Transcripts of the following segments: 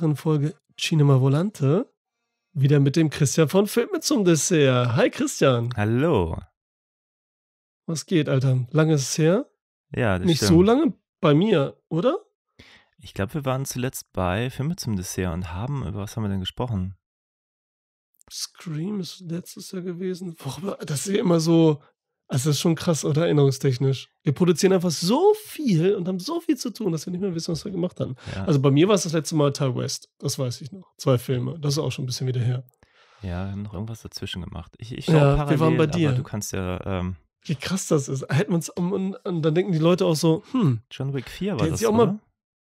weiteren Folge Cinema Volante wieder mit dem Christian von Film mit zum Dessert. Hi Christian. Hallo. Was geht, Alter? Lange ist es her? Ja, das Nicht stimmt. so lange bei mir, oder? Ich glaube, wir waren zuletzt bei Filme zum Dessert und haben, über was haben wir denn gesprochen? Scream ist letztes Jahr gewesen. Boah, das ist ja immer so also das ist schon krass, oder? Erinnerungstechnisch. Wir produzieren einfach so viel und haben so viel zu tun, dass wir nicht mehr wissen, was wir gemacht haben. Ja. Also bei mir war es das letzte Mal Teil West. Das weiß ich noch. Zwei Filme. Das ist auch schon ein bisschen wieder her. Ja, wir haben noch irgendwas dazwischen gemacht. Ich, ich schaue ja, parallel, wir waren bei dir. aber du kannst ja... Ähm Wie krass das ist. Hätten wir uns, und, und, dann denken die Leute auch so, hm. John Wick 4 war das, auch Mal,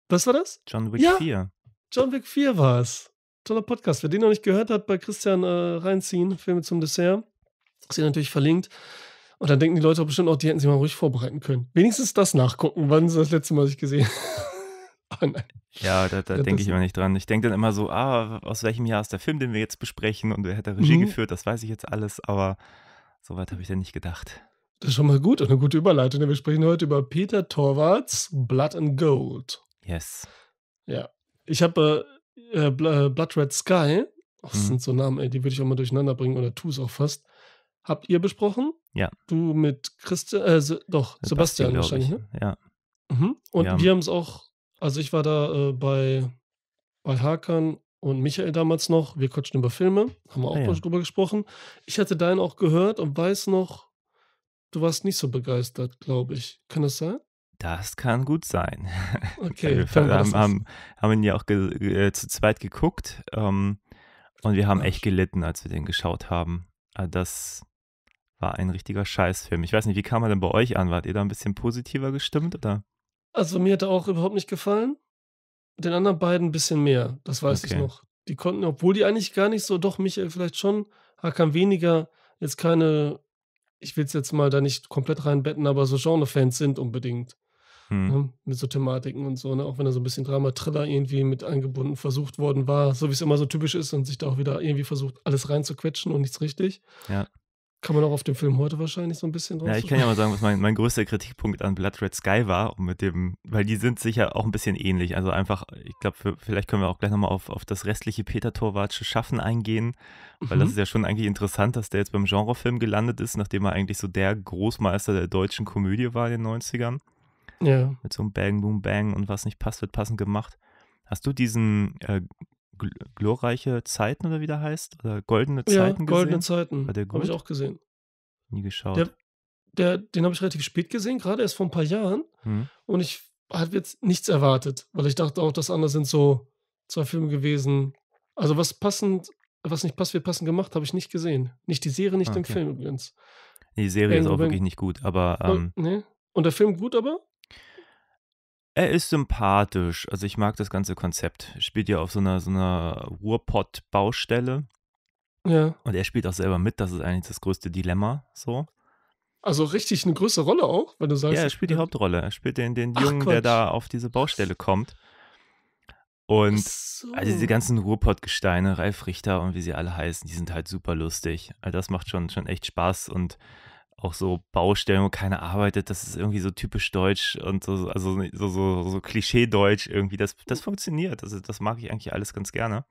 Was war das? John Wick ja, 4. John Wick 4 war es. Toller Podcast. Wer den noch nicht gehört hat, bei Christian äh, reinziehen, Filme zum Dessert. Ist hier natürlich verlinkt. Und dann denken die Leute auch bestimmt auch, die hätten sich mal ruhig vorbereiten können. Wenigstens das nachgucken, wann sie das letzte Mal sich gesehen haben. oh Ja, da, da ja, denke ich immer nicht dran. Ich denke dann immer so, ah, aus welchem Jahr ist der Film, den wir jetzt besprechen und wer hat da Regie mhm. geführt, das weiß ich jetzt alles, aber soweit habe ich dann nicht gedacht. Das ist schon mal gut und eine gute Überleitung, wir sprechen heute über Peter Torwarts Blood and Gold. Yes. Ja. Ich habe äh, äh Blood Red Sky, das mhm. sind so Namen, ey, die würde ich auch mal durcheinander bringen oder tue es auch fast habt ihr besprochen. Ja. Du mit Christian, äh, doch, Sebastian, Sebastian wahrscheinlich, ne? Ja. Mhm. Und ja. wir haben es auch, also ich war da äh, bei, bei Hakan und Michael damals noch, wir quatschen über Filme, haben wir ah auch ah, ja. drüber gesprochen. Ich hatte deinen auch gehört und weiß noch, du warst nicht so begeistert, glaube ich. Kann das sein? Das kann gut sein. Okay. wir haben, haben, haben, ihn ja auch äh, zu zweit geguckt ähm, und wir haben echt gelitten, als wir den geschaut haben. Ah, das, war ein richtiger Scheißfilm. Ich weiß nicht, wie kam er denn bei euch an? Wart ihr da ein bisschen positiver gestimmt oder? Also mir hat er auch überhaupt nicht gefallen. Den anderen beiden ein bisschen mehr, das weiß okay. ich noch. Die konnten, obwohl die eigentlich gar nicht so, doch Michael vielleicht schon, Hakan weniger, jetzt keine, ich will es jetzt mal da nicht komplett reinbetten, aber so Genre-Fans sind unbedingt. Hm. Ne, mit so Thematiken und so, ne? auch wenn da so ein bisschen Drama-Triller irgendwie mit eingebunden versucht worden war, so wie es immer so typisch ist und sich da auch wieder irgendwie versucht, alles reinzuquetschen und nichts richtig. Ja. Kann man auch auf den Film heute wahrscheinlich so ein bisschen drauf. Ja, ich kann ja mal sagen, was mein, mein größter Kritikpunkt an Blood Red Sky war, mit dem, weil die sind sicher auch ein bisschen ähnlich. Also einfach, ich glaube, vielleicht können wir auch gleich nochmal auf, auf das restliche Peter Torwartsche Schaffen eingehen, weil mhm. das ist ja schon eigentlich interessant, dass der jetzt beim Genrefilm gelandet ist, nachdem er eigentlich so der Großmeister der deutschen Komödie war in den 90ern. Ja. Mit so einem Bang, Boom, Bang und was nicht passt, wird passend gemacht. Hast du diesen äh, gl glorreiche Zeiten oder wie der heißt? Oder goldene ja, Zeiten goldene gesehen? Zeiten. War der Habe ich auch gesehen. Nie geschaut. Der, der, den habe ich relativ spät gesehen, gerade erst vor ein paar Jahren. Hm. Und ich habe jetzt nichts erwartet, weil ich dachte auch, das andere sind so zwei Filme gewesen. Also was passend, was nicht passt, wird passend gemacht, habe ich nicht gesehen. Nicht die Serie, nicht okay. den Film übrigens. Die Serie Bang ist ähm, auch Bang. wirklich nicht gut, aber. Ähm, und, nee. und der Film gut, aber er ist sympathisch. Also ich mag das ganze Konzept. Spielt ja auf so einer, so einer Ruhrpott-Baustelle. Ja. Und er spielt auch selber mit. Das ist eigentlich das größte Dilemma. So. Also richtig eine größere Rolle auch, wenn du sagst. Ja, er spielt die Hauptrolle. Er spielt den, den Jungen, Gott. der da auf diese Baustelle kommt. Und so. also diese ganzen Ruhrpott-Gesteine, Ralf Richter und wie sie alle heißen, die sind halt super lustig. Also das macht schon, schon echt Spaß und auch so Baustellen, wo keiner arbeitet, das ist irgendwie so typisch deutsch und so, also so, so, so Klischee-Deutsch irgendwie, das, das mhm. funktioniert. Also das mag ich eigentlich alles ganz gerne.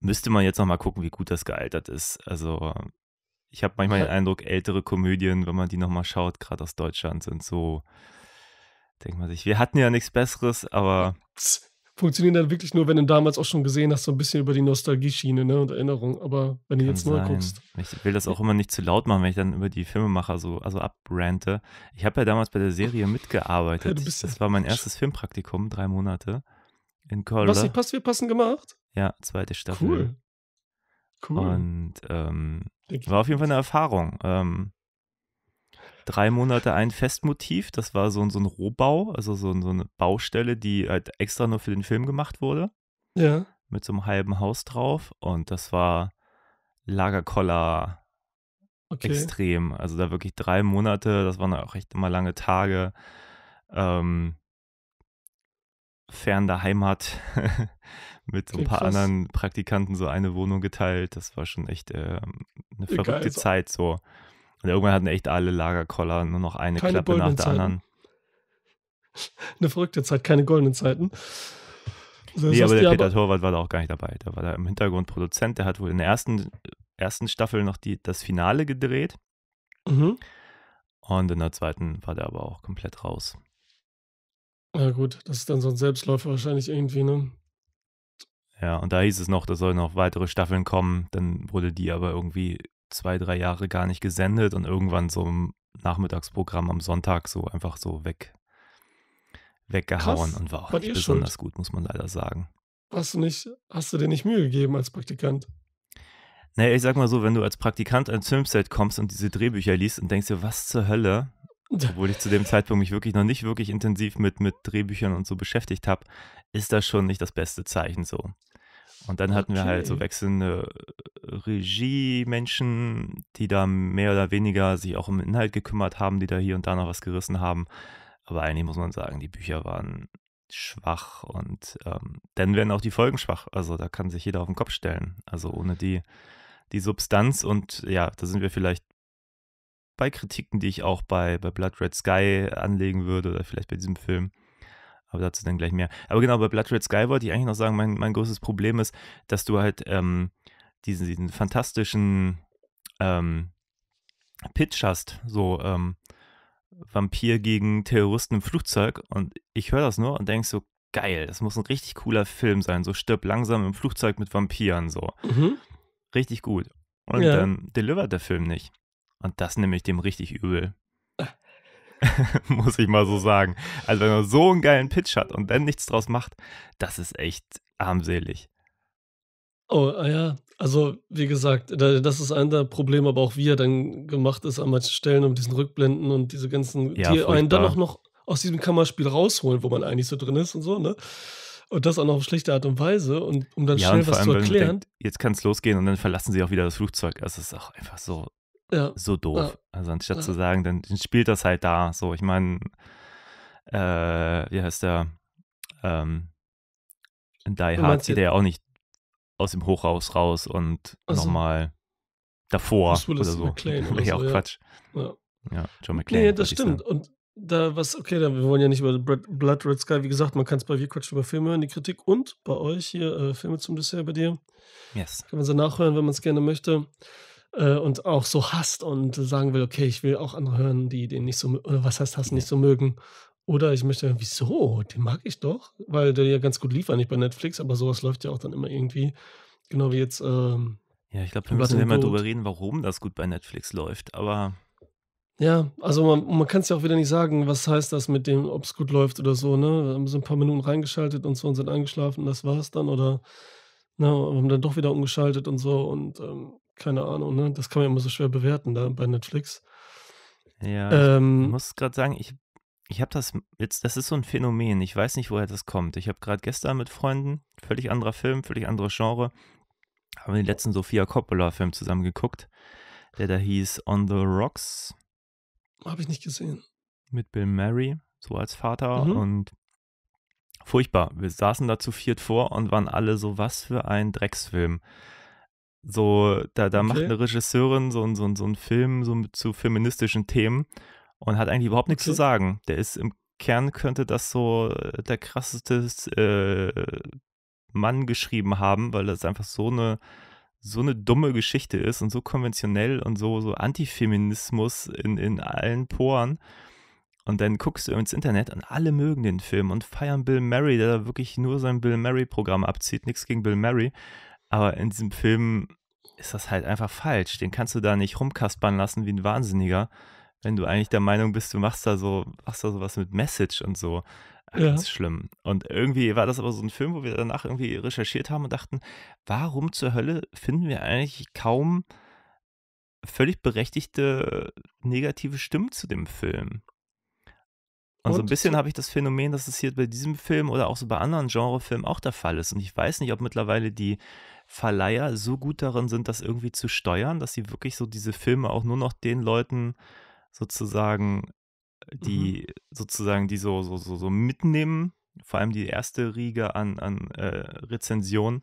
Müsste man jetzt nochmal gucken, wie gut das gealtert ist. Also ich habe manchmal den Eindruck, ältere Komödien, wenn man die nochmal schaut, gerade aus Deutschland, sind so, denkt man sich, wir hatten ja nichts Besseres, aber funktionieren dann wirklich nur, wenn du damals auch schon gesehen hast, so ein bisschen über die Nostalgie-Schiene ne, und Erinnerung. Aber wenn du jetzt neu guckst. Ich will das auch hm. immer nicht zu laut machen, wenn ich dann über die Filmemacher so also abrante. Ich habe ja damals bei der Serie mitgearbeitet. Ja, bist, das war mein erstes Filmpraktikum, drei Monate in Köln. Was nicht passt, wir passen gemacht? Ja, zweite Staffel. Cool. Cool. Und ähm, war auf jeden Fall eine Erfahrung. Ähm, drei Monate ein Festmotiv. Das war so ein, so ein Rohbau, also so, so eine Baustelle, die halt extra nur für den Film gemacht wurde. Ja. Mit so einem halben Haus drauf. Und das war Lagerkoller okay. extrem. Also da wirklich drei Monate, das waren auch echt immer lange Tage. Ähm, fern der Heimat mit so ein paar anderen Praktikanten so eine Wohnung geteilt. Das war schon echt äh, eine verrückte Geil, Zeit so. Und irgendwann hatten echt alle Lagerkoller nur noch eine keine Klappe nach der Zeiten. anderen. Eine verrückte Zeit, keine goldenen Zeiten. So nee, aber der Peter aber Torwart war da auch gar nicht dabei. Der war da im Hintergrund Produzent. Der hat wohl in der ersten, ersten Staffel noch die, das Finale gedreht. Mhm. Und in der zweiten war der aber auch komplett raus. Ja, gut, das ist dann so ein Selbstläufer wahrscheinlich irgendwie, ne? Ja, und da hieß es noch, da sollen noch weitere Staffeln kommen. Dann wurde die aber irgendwie zwei, drei Jahre gar nicht gesendet und irgendwann so im Nachmittagsprogramm am Sonntag so einfach so weg, weggehauen Krass, und war auch nicht besonders schuld. gut, muss man leider sagen. Hast du nicht, hast du dir nicht Mühe gegeben als Praktikant? Naja, ich sag mal so, wenn du als Praktikant ans Filmset kommst und diese Drehbücher liest und denkst dir, was zur Hölle, obwohl ich zu dem Zeitpunkt mich wirklich noch nicht wirklich intensiv mit, mit Drehbüchern und so beschäftigt habe, ist das schon nicht das beste Zeichen so. Und dann hatten okay. wir halt so wechselnde äh, Regie-Menschen, die da mehr oder weniger sich auch um den Inhalt gekümmert haben, die da hier und da noch was gerissen haben. Aber eigentlich muss man sagen, die Bücher waren schwach und ähm, dann werden auch die Folgen schwach. Also da kann sich jeder auf den Kopf stellen. Also ohne die, die Substanz und ja, da sind wir vielleicht bei Kritiken, die ich auch bei, bei Blood Red Sky anlegen würde oder vielleicht bei diesem Film. Aber dazu dann gleich mehr. Aber genau, bei Blood Red Sky wollte ich eigentlich noch sagen, mein, mein größtes Problem ist, dass du halt ähm, diesen, diesen fantastischen ähm, Pitch hast, so ähm, Vampir gegen Terroristen im Flugzeug. Und ich höre das nur und denke so, geil, das muss ein richtig cooler Film sein. So stirb langsam im Flugzeug mit Vampiren, so. Mhm. Richtig gut. Und ja. dann delivert der Film nicht. Und das nehme ich dem richtig übel. muss ich mal so sagen. Also wenn man so einen geilen Pitch hat und dann nichts draus macht, das ist echt armselig. Oh ah ja, also wie gesagt, das ist ein der Probleme, aber auch wie er dann gemacht ist an manchen Stellen um diesen Rückblenden und diese ganzen, ja, die einen dann auch noch aus diesem Kammerspiel rausholen, wo man eigentlich so drin ist und so, ne? Und das auch noch auf schlechte Art und Weise und um dann ja, schnell was zu erklären. Denkt, jetzt kann es losgehen und dann verlassen sie auch wieder das Flugzeug. Also, es ist auch einfach so ja. So doof. Ja. Also anstatt ja. zu sagen, dann, dann, spielt das halt da. So, ich meine, äh, wie heißt der? Ähm, Die Hard zieht er ja auch nicht aus dem Hochhaus raus und also, nochmal davor oder so. McLean oder so, ja auch Quatsch. Ja, John McClane. Nee, das stimmt. Und da was, okay, da, wir wollen ja nicht über Blood Red Sky, wie gesagt, man kann es bei Wir quatschen über Filme hören, die Kritik und bei euch hier äh, Filme zum Dessert bei dir. Yes. Kann man sie nachhören, wenn man es gerne möchte äh, und auch so hasst und sagen will, okay, ich will auch andere hören, die den nicht so, oder was heißt hassen, nicht so mögen. Oder ich möchte, wieso? Den mag ich doch, weil der ja ganz gut lief, nicht bei Netflix, aber sowas läuft ja auch dann immer irgendwie. Genau wie jetzt. Ähm, ja, ich glaube, wir müssen ja mal drüber reden, warum das gut bei Netflix läuft, aber. Ja, also man, man kann es ja auch wieder nicht sagen, was heißt das mit dem, ob es gut läuft oder so, ne? Wir haben so ein paar Minuten reingeschaltet und so und sind eingeschlafen und das war's dann oder ne, haben dann doch wieder umgeschaltet und so und ähm, keine Ahnung, ne? Das kann man immer so schwer bewerten da bei Netflix. Ja, ähm, ich muss gerade sagen, ich, ich habe das jetzt, das ist so ein Phänomen. Ich weiß nicht, woher das kommt. Ich habe gerade gestern mit Freunden, völlig anderer Film, völlig anderer Genre, haben den letzten Sofia Coppola-Film zusammen geguckt, der da hieß On the Rocks. Habe ich nicht gesehen. Mit Bill Murray, so als Vater mhm. und furchtbar. Wir saßen da zu viert vor und waren alle so, was für ein Drecksfilm. So, da, da okay. macht eine Regisseurin so, so, so einen Film so zu feministischen Themen und hat eigentlich überhaupt okay. nichts zu sagen. Der ist im Kern könnte das so äh, der krasseste äh, Mann geschrieben haben, weil das einfach so eine so eine dumme Geschichte ist und so konventionell und so, so Antifeminismus in, in allen Poren. Und dann guckst du ins Internet und alle mögen den Film und feiern Bill Murray, der da wirklich nur sein Bill Murray-Programm abzieht. Nichts gegen Bill Murray. Aber in diesem Film ist das halt einfach falsch. Den kannst du da nicht rumkaspern lassen wie ein Wahnsinniger, wenn du eigentlich der Meinung bist, du machst da so, machst da sowas mit Message und so. Ja. Ganz schlimm. Und irgendwie war das aber so ein Film, wo wir danach irgendwie recherchiert haben und dachten, warum zur Hölle finden wir eigentlich kaum völlig berechtigte negative Stimmen zu dem Film? Und, und so ein bisschen habe ich das Phänomen, dass es hier bei diesem Film oder auch so bei anderen Genrefilmen auch der Fall ist. Und ich weiß nicht, ob mittlerweile die Verleiher so gut darin sind, das irgendwie zu steuern, dass sie wirklich so diese Filme auch nur noch den Leuten sozusagen, äh, die mhm. sozusagen, die so, so, so, so mitnehmen, vor allem die erste Riege an, an äh, Rezensionen,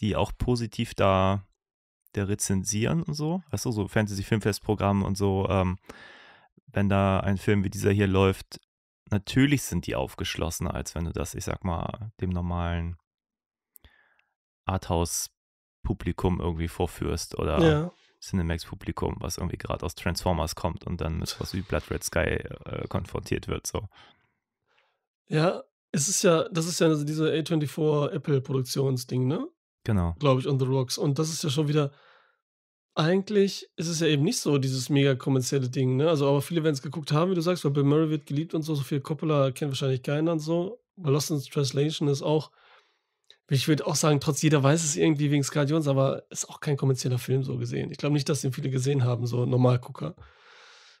die auch positiv da, da rezensieren und so. Weißt du, so Fantasy-Filmfest-Programm und so, ähm, wenn da ein Film wie dieser hier läuft, natürlich sind die aufgeschlossener, als wenn du das, ich sag mal, dem normalen Arthouse Publikum irgendwie vorführst oder ja. Cinemax-Publikum, was irgendwie gerade aus Transformers kommt und dann mit was wie Blood Red Sky äh, konfrontiert wird. So. Ja, es ist ja, das ist ja also diese A24 Apple-Produktionsding, ne? Genau. Glaube ich, on the Rocks. Und das ist ja schon wieder. Eigentlich ist es ja eben nicht so dieses mega kommerzielle Ding, ne? Also, aber viele werden es geguckt haben, wie du sagst, weil Bill Murray wird geliebt und so, so viel Coppola kennt wahrscheinlich keiner und so. Bei Lost in Translation ist auch ich würde auch sagen, trotz jeder weiß es irgendwie wegen Skadions, aber ist auch kein kommerzieller Film so gesehen. Ich glaube nicht, dass den viele gesehen haben, so Normalgucker.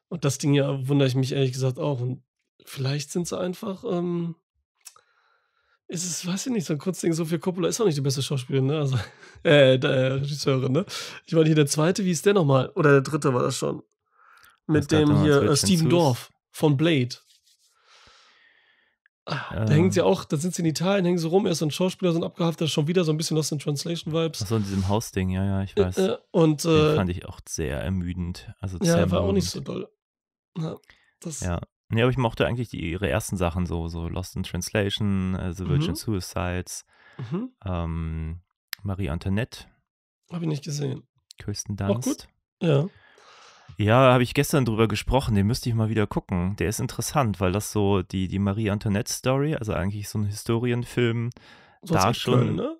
Und das Ding ja wundere ich mich ehrlich gesagt auch. Und vielleicht sind sie einfach, ähm, ist es, weiß ich nicht, so ein Kurzding, so viel Coppola ist auch nicht die beste Schauspielerin, ne? Also, äh, äh, der Regisseurin, ne? Ich meine, hier der zweite, wie ist der nochmal? Oder der dritte war das schon? Mit das dem hier äh, Steven Dorf von Blade. Ah, da hängen sie ähm. auch, da sind sie in Italien, hängen sie rum, er ist ein Schauspieler, so ein Abgehafter, schon wieder so ein bisschen Lost in Translation Vibes. Ach so, in diesem Hausding, ja, ja, ich äh, weiß. Äh, und, äh, fand ich auch sehr ermüdend. Also ja, sehr war auch nicht so doll. Ja, das ja. Nee, aber ich mochte eigentlich die, ihre ersten Sachen, so, so Lost in Translation, äh, The mhm. Virgin mhm. Suicides, mhm. Ähm, Marie Antoinette. Habe ich nicht gesehen. Kirsten Dunst. Auch gut. Ja. Ja, habe ich gestern drüber gesprochen, den müsste ich mal wieder gucken. Der ist interessant, weil das so die, die Marie Antoinette-Story, also eigentlich so ein Historienfilm, so da schon. Girl, ne?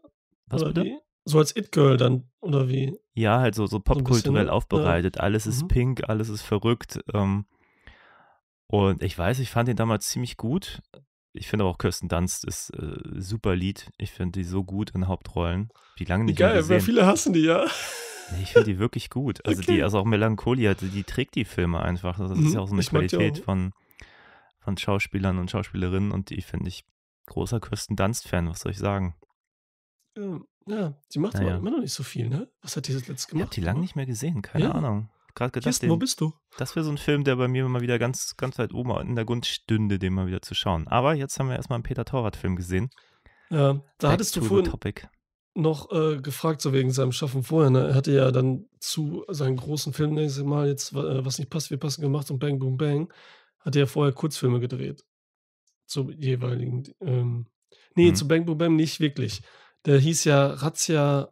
Was oder bitte? Wie? So als It-Girl dann, oder wie? Ja, halt so, so popkulturell so ne? aufbereitet. Ja. Alles ist mhm. pink, alles ist verrückt. Ähm, und ich weiß, ich fand den damals ziemlich gut. Ich finde auch Kirsten Dunst ist äh, super Lied. Ich finde die so gut in Hauptrollen. Wie lange nicht Egal, mehr gesehen. viele hassen die, ja. Nee, ich finde die wirklich gut. Also okay. die, also auch Melancholia, die, die trägt die Filme einfach. Das ist mhm, ja auch so eine Qualität von, von Schauspielern und Schauspielerinnen und die finde ich großer Kirsten Dunst-Fan, was soll ich sagen? Ja, ja die macht naja. immer noch nicht so viel, ne? Was hat die das letzte gemacht? Ich habe die lange nicht mehr gesehen, keine ja. Ahnung. Gerade gedacht, Kirsten, den, wo bist du? Das wäre so ein Film, der bei mir mal wieder ganz, ganz weit oben in der Gunst stünde, den mal wieder zu schauen. Aber jetzt haben wir erstmal einen Peter Torwart-Film gesehen. Ja, da Back hattest du vorhin. Topic noch äh, gefragt, so wegen seinem Schaffen vorher. Ne? Er hatte ja dann zu seinen großen Filmen, nächstes ne, Mal jetzt, äh, was nicht passt, wir passen gemacht und Bang Boom Bang, hatte er vorher Kurzfilme gedreht. Zu jeweiligen. Ähm, nee, mhm. zu Bang Boom Bang nicht wirklich. Der hieß ja Razzia,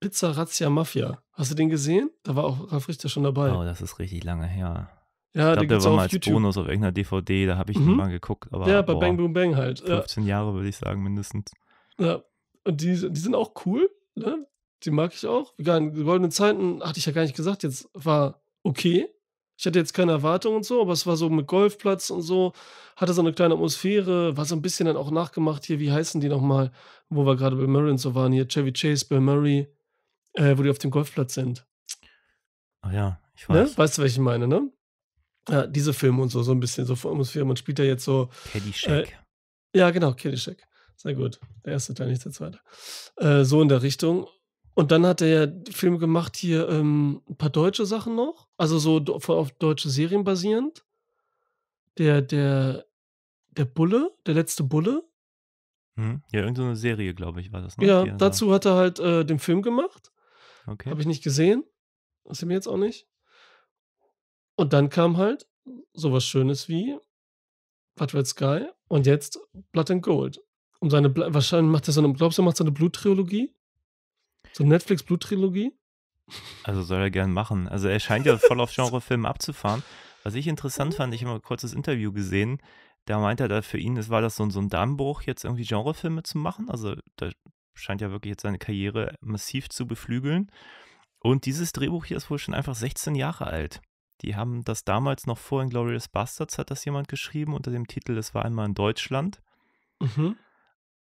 Pizza Razzia Mafia. Hast du den gesehen? Da war auch Ralf Richter schon dabei. Oh, das ist richtig lange her. Ja, ich glaube, der war mal als YouTube. Bonus auf irgendeiner DVD, da habe ich mhm. den mal geguckt. Aber, ja, bei boah, Bang Boom Bang halt. 15 ja. Jahre würde ich sagen, mindestens. Ja, und die, die sind auch cool, ne? Die mag ich auch. Goldene Zeiten, hatte ich ja gar nicht gesagt, jetzt war okay. Ich hatte jetzt keine Erwartungen und so, aber es war so mit Golfplatz und so, hatte so eine kleine Atmosphäre, war so ein bisschen dann auch nachgemacht hier, wie heißen die nochmal, wo wir gerade bei Murray und so waren, hier Chevy Chase, Bill Murray, äh, wo die auf dem Golfplatz sind. Ach ja, ich ne? weiß. Ne? Weißt du, was ich meine, ne? Ja, diese Filme und so, so ein bisschen so von Atmosphäre. Man spielt da jetzt so. Caddyshack. Äh, ja, genau, Caddyshack. Sehr gut. Der erste Teil, nicht der zweite. Äh, so in der Richtung. Und dann hat er ja Filme gemacht, hier ähm, ein paar deutsche Sachen noch. Also so auf deutsche Serien basierend. Der, der, der Bulle, der letzte Bulle. Hm. Ja, irgendeine Serie, glaube ich, war das. Ne? Ja, dazu hat er halt äh, den Film gemacht. Okay. Habe ich nicht gesehen. Das Ist mir jetzt auch nicht. Und dann kam halt sowas Schönes wie Blood Red Sky und jetzt Blood and Gold um seine wahrscheinlich macht er seine, glaubst du, macht so Bluttrilogie? So eine Netflix Bluttrilogie? Also soll er gern machen. Also er scheint ja voll auf Genrefilme abzufahren. Was ich interessant fand, ich habe mal kurz das Interview gesehen, da meinte er, da für ihn das war das so, so ein Dammbruch, jetzt irgendwie Genrefilme zu machen. Also da scheint ja wirklich jetzt seine Karriere massiv zu beflügeln. Und dieses Drehbuch hier ist wohl schon einfach 16 Jahre alt. Die haben das damals noch vor in Glorious Bastards, hat das jemand geschrieben unter dem Titel Es war einmal in Deutschland. Mhm.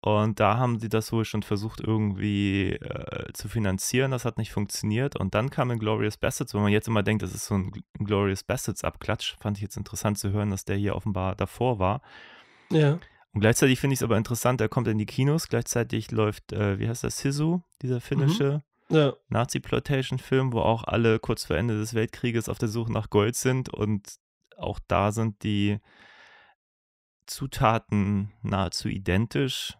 Und da haben sie das wohl schon versucht irgendwie äh, zu finanzieren. Das hat nicht funktioniert. Und dann kam in Glorious Bastards, wo man jetzt immer denkt, das ist so ein Glorious Bastards Abklatsch, fand ich jetzt interessant zu hören, dass der hier offenbar davor war. Ja. Und gleichzeitig finde ich es aber interessant, er kommt in die Kinos, gleichzeitig läuft, äh, wie heißt das, Sisu, dieser mhm. finnische mhm. ja. Nazi-Plotation-Film, wo auch alle kurz vor Ende des Weltkrieges auf der Suche nach Gold sind und auch da sind die Zutaten nahezu identisch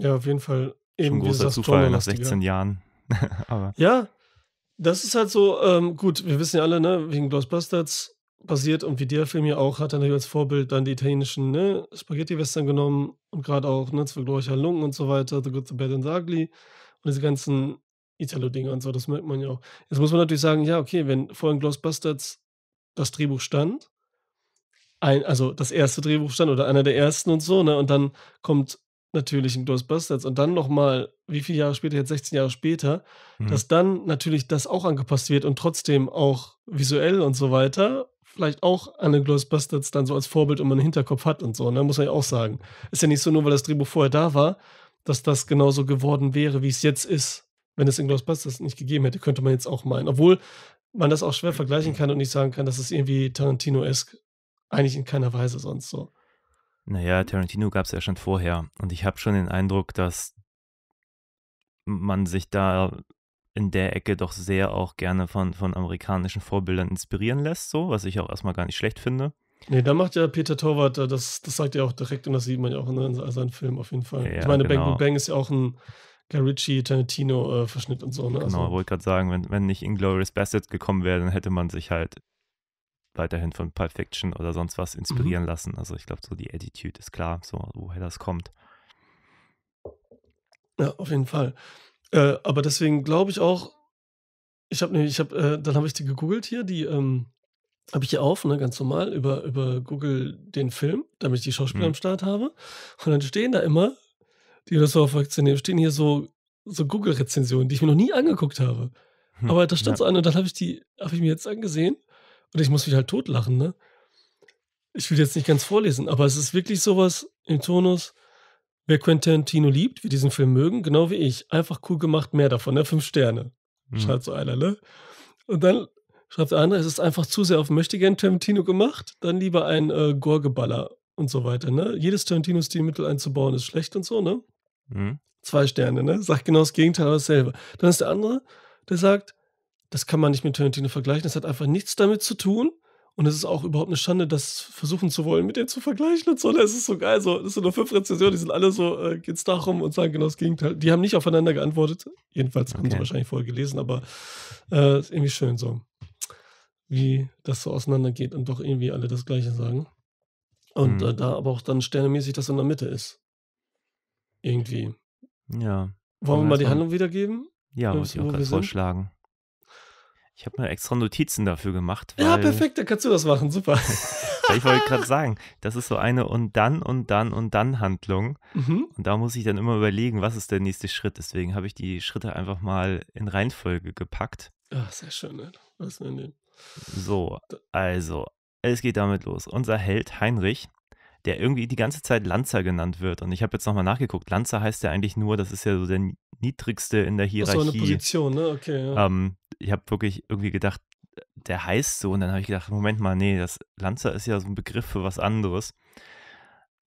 ja, auf jeden Fall. Eben Schon großer Zufall nach 16 Jahren. ja, das ist halt so, ähm, gut, wir wissen ja alle, ne, wegen Gloss Bastards und wie der Film ja auch, hat er natürlich als Vorbild dann die italienischen ne, Spaghetti-Western genommen und gerade auch ne, zwei glorreicher Lungen und so weiter, The Good, The Bad and The Ugly und diese ganzen Italo-Dinger und so, das merkt man ja auch. Jetzt muss man natürlich sagen, ja, okay, wenn vorhin Gloss das Drehbuch stand, ein, also das erste Drehbuch stand oder einer der ersten und so, ne, und dann kommt natürlich in Ghostbusters und dann nochmal, wie viele Jahre später, jetzt 16 Jahre später, mhm. dass dann natürlich das auch angepasst wird und trotzdem auch visuell und so weiter, vielleicht auch an den Ghostbusters dann so als Vorbild immer einen Hinterkopf hat und so, ne? muss man ja auch sagen. Ist ja nicht so nur, weil das Drehbuch vorher da war, dass das genauso geworden wäre, wie es jetzt ist. Wenn es in Ghostbusters nicht gegeben hätte, könnte man jetzt auch meinen. Obwohl man das auch schwer vergleichen kann und nicht sagen kann, dass es irgendwie Tarantino-esk eigentlich in keiner Weise sonst so. Naja, Tarantino gab es ja schon vorher. Und ich habe schon den Eindruck, dass man sich da in der Ecke doch sehr auch gerne von, von amerikanischen Vorbildern inspirieren lässt, so, was ich auch erstmal gar nicht schlecht finde. Nee, da macht ja Peter Torwart, äh, das, das sagt er auch direkt und das sieht man ja auch in seinen Filmen auf jeden Fall. Ja, ich meine, genau. Bang Bang ist ja auch ein Garicci Tarantino-Verschnitt äh, und so. Ne? Genau, also. wollte gerade sagen, wenn, wenn nicht Inglourious Bastards gekommen wäre, dann hätte man sich halt weiterhin von Pulp Fiction oder sonst was mhm. inspirieren mhm. lassen. Also ich glaube, so die Attitude ist klar, so woher das kommt. Ja, auf jeden Fall. Äh, aber deswegen glaube ich auch, ich habe, nee, ich habe, äh, dann habe ich die gegoogelt hier, die ähm, habe ich hier auf, ne, ganz normal, über, über Google den Film, damit ich die Schauspieler mhm. am Start habe. Und dann stehen da immer, die das so auf Aktien stehen hier so, so Google-Rezensionen, die ich mir noch nie angeguckt habe. Hm, aber da stand ja. so an und dann habe ich die, habe ich mir jetzt angesehen und ich muss mich halt totlachen, ne? Ich will jetzt nicht ganz vorlesen, aber es ist wirklich sowas im Tonus. Wer Quentin Tino liebt, wie diesen Film mögen, genau wie ich. Einfach cool gemacht, mehr davon, ne? Fünf Sterne. Mhm. Schreibt so einer, ne? Und dann schreibt der andere, es ist einfach zu sehr auf Möchtegern Tarantino gemacht, dann lieber ein äh, Gorgeballer und so weiter, ne? Jedes Tarantino-Stilmittel einzubauen ist schlecht und so, ne? Mhm. Zwei Sterne, ne? Sagt genau das Gegenteil, aber dasselbe. Dann ist der andere, der sagt, das kann man nicht mit Tarantino vergleichen. Das hat einfach nichts damit zu tun. Und es ist auch überhaupt eine Schande, das versuchen zu wollen, mit dem zu vergleichen und so. Das ne? ist so geil. So, das sind nur fünf Rezensionen, die sind alle so, äh, geht's darum und sagen genau das Gegenteil. Die haben nicht aufeinander geantwortet. Jedenfalls okay. haben sie wahrscheinlich vorher gelesen, aber äh, ist irgendwie schön so, wie das so auseinandergeht und doch irgendwie alle das Gleiche sagen. Und mhm. äh, da aber auch dann sternemäßig das in der Mitte ist. Irgendwie. Ja. Wollen wir mal die Handlung wiedergeben? Ja, muss ich auch gerade vorschlagen. Ich habe mir extra Notizen dafür gemacht. Weil, ja, perfekt, dann kannst du das machen, super. ich wollte gerade sagen, das ist so eine und dann und dann und dann Handlung. Mhm. Und da muss ich dann immer überlegen, was ist der nächste Schritt. Deswegen habe ich die Schritte einfach mal in Reihenfolge gepackt. Ach, sehr schön, was ne? wir nehmen. So, also, es geht damit los. Unser Held Heinrich der irgendwie die ganze Zeit Lanzer genannt wird. Und ich habe jetzt nochmal nachgeguckt. Lanzer heißt ja eigentlich nur, das ist ja so der niedrigste in der Hierarchie. Ach so eine Position, ne? Okay. Ja. Ähm, ich habe wirklich irgendwie gedacht, der heißt so. Und dann habe ich gedacht, Moment mal, nee, das Lanzer ist ja so ein Begriff für was anderes.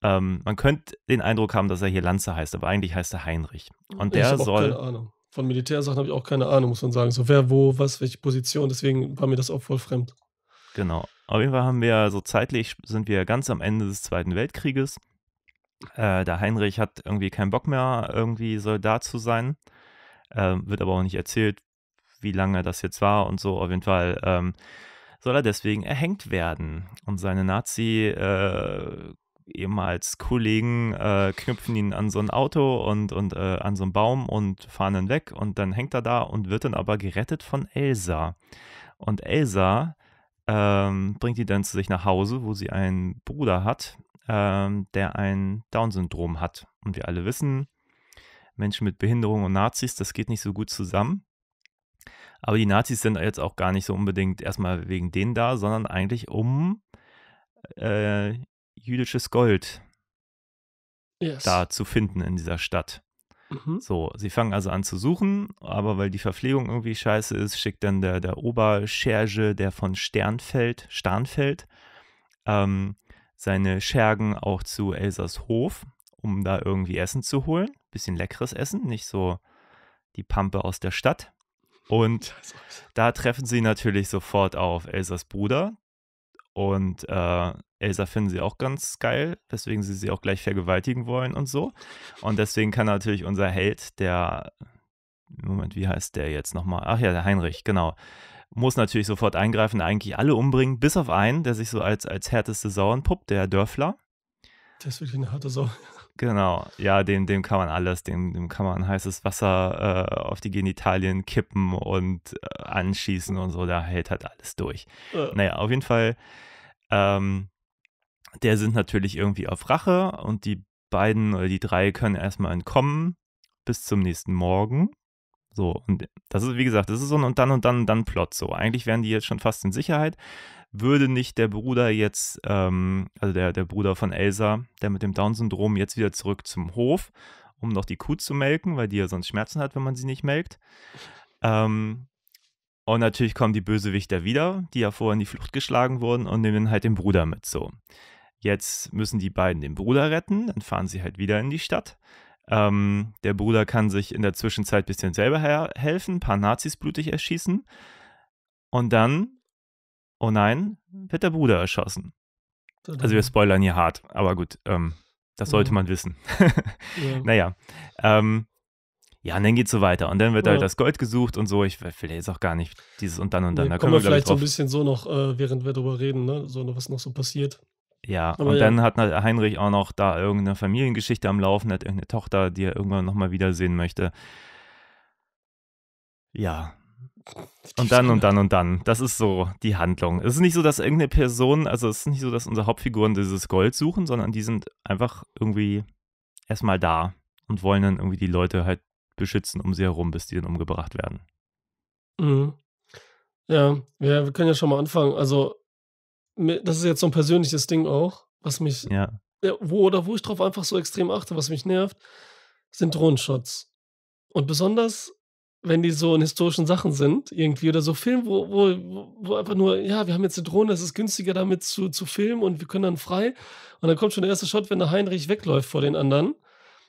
Ähm, man könnte den Eindruck haben, dass er hier Lanzer heißt, aber eigentlich heißt er Heinrich. Und der ich auch soll. Keine Ahnung. Von Militärsachen habe ich auch keine Ahnung, muss man sagen. So wer, wo, was, welche Position. Deswegen war mir das auch voll fremd. Genau. Auf jeden Fall haben wir so zeitlich sind wir ganz am Ende des Zweiten Weltkrieges. Äh, der Heinrich hat irgendwie keinen Bock mehr, irgendwie Soldat zu sein. Äh, wird aber auch nicht erzählt, wie lange das jetzt war und so. Auf jeden Fall ähm, soll er deswegen erhängt werden. Und seine Nazi äh, ehemals Kollegen äh, knüpfen ihn an so ein Auto und, und äh, an so einen Baum und fahren ihn weg und dann hängt er da und wird dann aber gerettet von Elsa. Und Elsa ähm, bringt die dann zu sich nach Hause, wo sie einen Bruder hat, ähm, der ein Down-Syndrom hat. Und wir alle wissen, Menschen mit Behinderung und Nazis, das geht nicht so gut zusammen. Aber die Nazis sind jetzt auch gar nicht so unbedingt erstmal wegen denen da, sondern eigentlich um äh, jüdisches Gold yes. da zu finden in dieser Stadt. Mhm. So, sie fangen also an zu suchen, aber weil die Verpflegung irgendwie scheiße ist, schickt dann der, der Oberscherge, der von Sternfeld, Starnfeld, ähm, seine Schergen auch zu Elsas Hof, um da irgendwie Essen zu holen. Bisschen leckeres Essen, nicht so die Pampe aus der Stadt. Und da treffen sie natürlich sofort auf Elsas Bruder. Und äh, Elsa finden sie auch ganz geil, weswegen sie sie auch gleich vergewaltigen wollen und so. Und deswegen kann natürlich unser Held, der, Moment, wie heißt der jetzt nochmal? Ach ja, der Heinrich, genau. Muss natürlich sofort eingreifen, eigentlich alle umbringen, bis auf einen, der sich so als, als härteste Sau entpuppt, der Dörfler. Der ist wirklich eine harte Sau. Genau, ja, dem, dem kann man alles, dem, dem kann man heißes Wasser äh, auf die Genitalien kippen und äh, anschießen und so, da hält halt alles durch. Äh. Naja, auf jeden Fall ähm, der sind natürlich irgendwie auf Rache und die beiden oder die drei können erstmal entkommen bis zum nächsten Morgen. So, und das ist, wie gesagt, das ist so ein und dann und dann und dann Plot. So, eigentlich wären die jetzt schon fast in Sicherheit. Würde nicht der Bruder jetzt, ähm, also der, der Bruder von Elsa, der mit dem Down-Syndrom, jetzt wieder zurück zum Hof, um noch die Kuh zu melken, weil die ja sonst Schmerzen hat, wenn man sie nicht melkt. Ähm, und natürlich kommen die Bösewichter wieder, die ja vorher in die Flucht geschlagen wurden und nehmen halt den Bruder mit. So. Jetzt müssen die beiden den Bruder retten, dann fahren sie halt wieder in die Stadt. Ähm, der Bruder kann sich in der Zwischenzeit ein bisschen selber helfen, ein paar Nazis blutig erschießen. Und dann, oh nein, wird der Bruder erschossen. Also wir spoilern hier hart, aber gut, ähm, das sollte mhm. man wissen. ja. Naja. Ähm, ja, und dann geht's so weiter. Und dann wird halt ja. halt das Gold gesucht und so. Ich will jetzt auch gar nicht dieses und dann und dann. Nee, da kommen wir, wir vielleicht so ein bisschen so noch, äh, während wir darüber reden, ne? so was noch so passiert. Ja, Aber und ja. dann hat halt Heinrich auch noch da irgendeine Familiengeschichte am Laufen, hat irgendeine Tochter, die er irgendwann nochmal wiedersehen möchte. Ja. Und dann und dann und dann. Das ist so die Handlung. Es ist nicht so, dass irgendeine Person, also es ist nicht so, dass unsere Hauptfiguren dieses Gold suchen, sondern die sind einfach irgendwie erstmal da und wollen dann irgendwie die Leute halt beschützen um sie herum, bis die dann umgebracht werden. Mhm. Ja, wir können ja schon mal anfangen. Also das ist jetzt so ein persönliches Ding auch, was mich, ja. Äh, wo oder wo ich drauf einfach so extrem achte, was mich nervt, sind Drohnenshots. Und besonders, wenn die so in historischen Sachen sind, irgendwie oder so Film, wo, wo, wo einfach nur, ja, wir haben jetzt eine Drohne, es ist günstiger damit zu, zu filmen und wir können dann frei. Und dann kommt schon der erste Shot, wenn der Heinrich wegläuft vor den anderen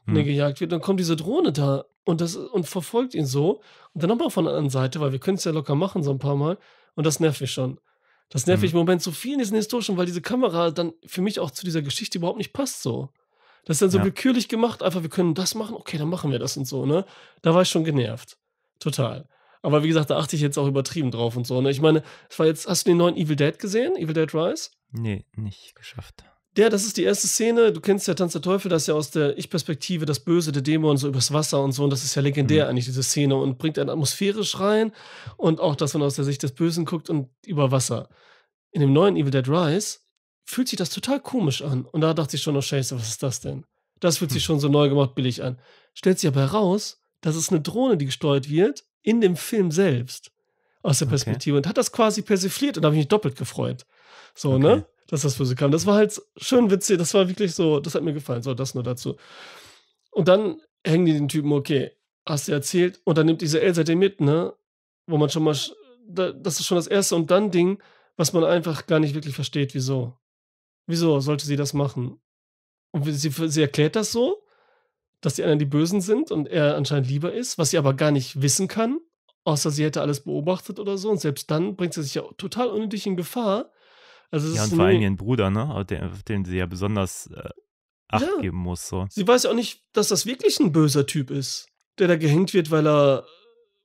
mhm. der hm. gejagt wird, dann kommt diese Drohne da und, das, und verfolgt ihn so. Und dann nochmal von der anderen Seite, weil wir können es ja locker machen so ein paar Mal. Und das nervt mich schon. Das nervt mich im Moment so viel in diesen historischen, weil diese Kamera dann für mich auch zu dieser Geschichte überhaupt nicht passt so. Das ist dann so ja. willkürlich gemacht, einfach wir können das machen, okay, dann machen wir das und so, ne? Da war ich schon genervt. Total. Aber wie gesagt, da achte ich jetzt auch übertrieben drauf und so, ne? Ich meine, es war jetzt, hast du den neuen Evil Dead gesehen? Evil Dead Rise? Nee, nicht geschafft. Der, das ist die erste Szene. Du kennst ja Tanz der Teufel, das ist ja aus der Ich-Perspektive das Böse, der Dämon, so übers Wasser und so. Und das ist ja legendär mhm. eigentlich, diese Szene. Und bringt einen atmosphärisch rein. Und auch, dass man aus der Sicht des Bösen guckt und über Wasser. In dem neuen Evil Dead Rise fühlt sich das total komisch an. Und da dachte ich schon, oh Scheiße, was ist das denn? Das fühlt mhm. sich hm. schon so neu gemacht billig an. Stellt sich aber heraus, dass es eine Drohne, die gesteuert wird, in dem Film selbst. Aus der Perspektive. Okay. Und hat das quasi persifliert und da habe ich mich doppelt gefreut. So, ne? okay. ne? dass das für sie kam. Das war halt schön witzig, das war wirklich so, das hat mir gefallen, so das nur dazu. Und dann hängen die den Typen, okay, hast du erzählt, und dann nimmt diese Elsa den mit, ne? Wo man schon mal, das ist schon das erste und dann Ding, was man einfach gar nicht wirklich versteht, wieso. Wieso sollte sie das machen? Und sie, sie erklärt das so, dass die anderen die Bösen sind und er anscheinend lieber ist, was sie aber gar nicht wissen kann, außer sie hätte alles beobachtet oder so. Und selbst dann bringt sie sich ja total unnötig in Gefahr, also ja, und vor allem ihren Bruder, ne? Auf den, den sie ja besonders äh, Acht ja. geben muss. So. Sie weiß ja auch nicht, dass das wirklich ein böser Typ ist, der da gehängt wird, weil er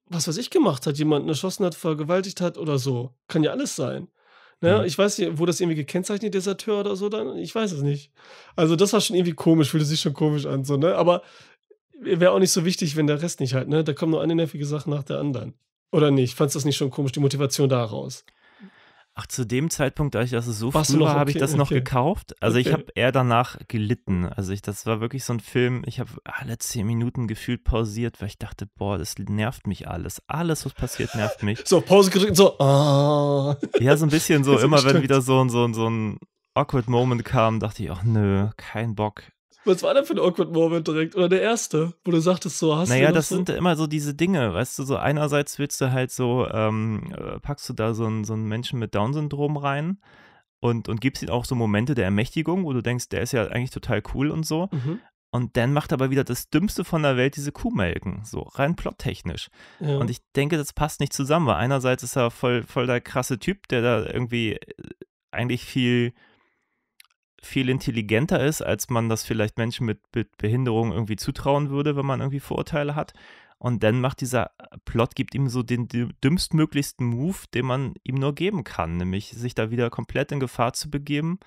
was weiß ich gemacht hat, jemanden erschossen hat, vergewaltigt hat oder so. Kann ja alles sein. Ne? Mhm. Ich weiß nicht, wo das irgendwie gekennzeichnet, Deserteur oder so, dann, ich weiß es nicht. Also, das war schon irgendwie komisch, fühlte sich schon komisch an, so, ne? Aber wäre auch nicht so wichtig, wenn der Rest nicht halt, ne? Da kommen nur eine nervige Sache nach der anderen. Oder nicht? Fandst du das nicht schon komisch, die Motivation daraus? Ach, zu dem Zeitpunkt, da ich das so Warst früh war, okay, habe ich das okay. noch gekauft. Also okay. ich habe eher danach gelitten. Also ich, das war wirklich so ein Film, ich habe alle zehn Minuten gefühlt pausiert, weil ich dachte, boah, das nervt mich alles. Alles, was passiert, nervt mich. So, Pause gedrückt, so, ah. Ja, so ein bisschen so, immer bestimmt. wenn wieder so, so, so ein awkward Moment kam, dachte ich, ach nö, kein Bock. Was war denn für ein Awkward Moment direkt? Oder der erste, wo du sagtest, so hast naja, du. Naja, das so? sind immer so diese Dinge, weißt du, so einerseits willst du halt so, ähm, äh, packst du da so einen, so einen Menschen mit Down-Syndrom rein und, und gibst ihm auch so Momente der Ermächtigung, wo du denkst, der ist ja eigentlich total cool und so. Mhm. Und dann macht aber wieder das Dümmste von der Welt diese Kuhmelken, so rein plottechnisch. Ja. Und ich denke, das passt nicht zusammen, weil einerseits ist er voll, voll der krasse Typ, der da irgendwie äh, eigentlich viel viel intelligenter ist, als man das vielleicht Menschen mit, mit Behinderung irgendwie zutrauen würde, wenn man irgendwie Vorurteile hat. Und dann macht dieser Plot, gibt ihm so den dümmstmöglichsten Move, den man ihm nur geben kann, nämlich sich da wieder komplett in Gefahr zu begeben.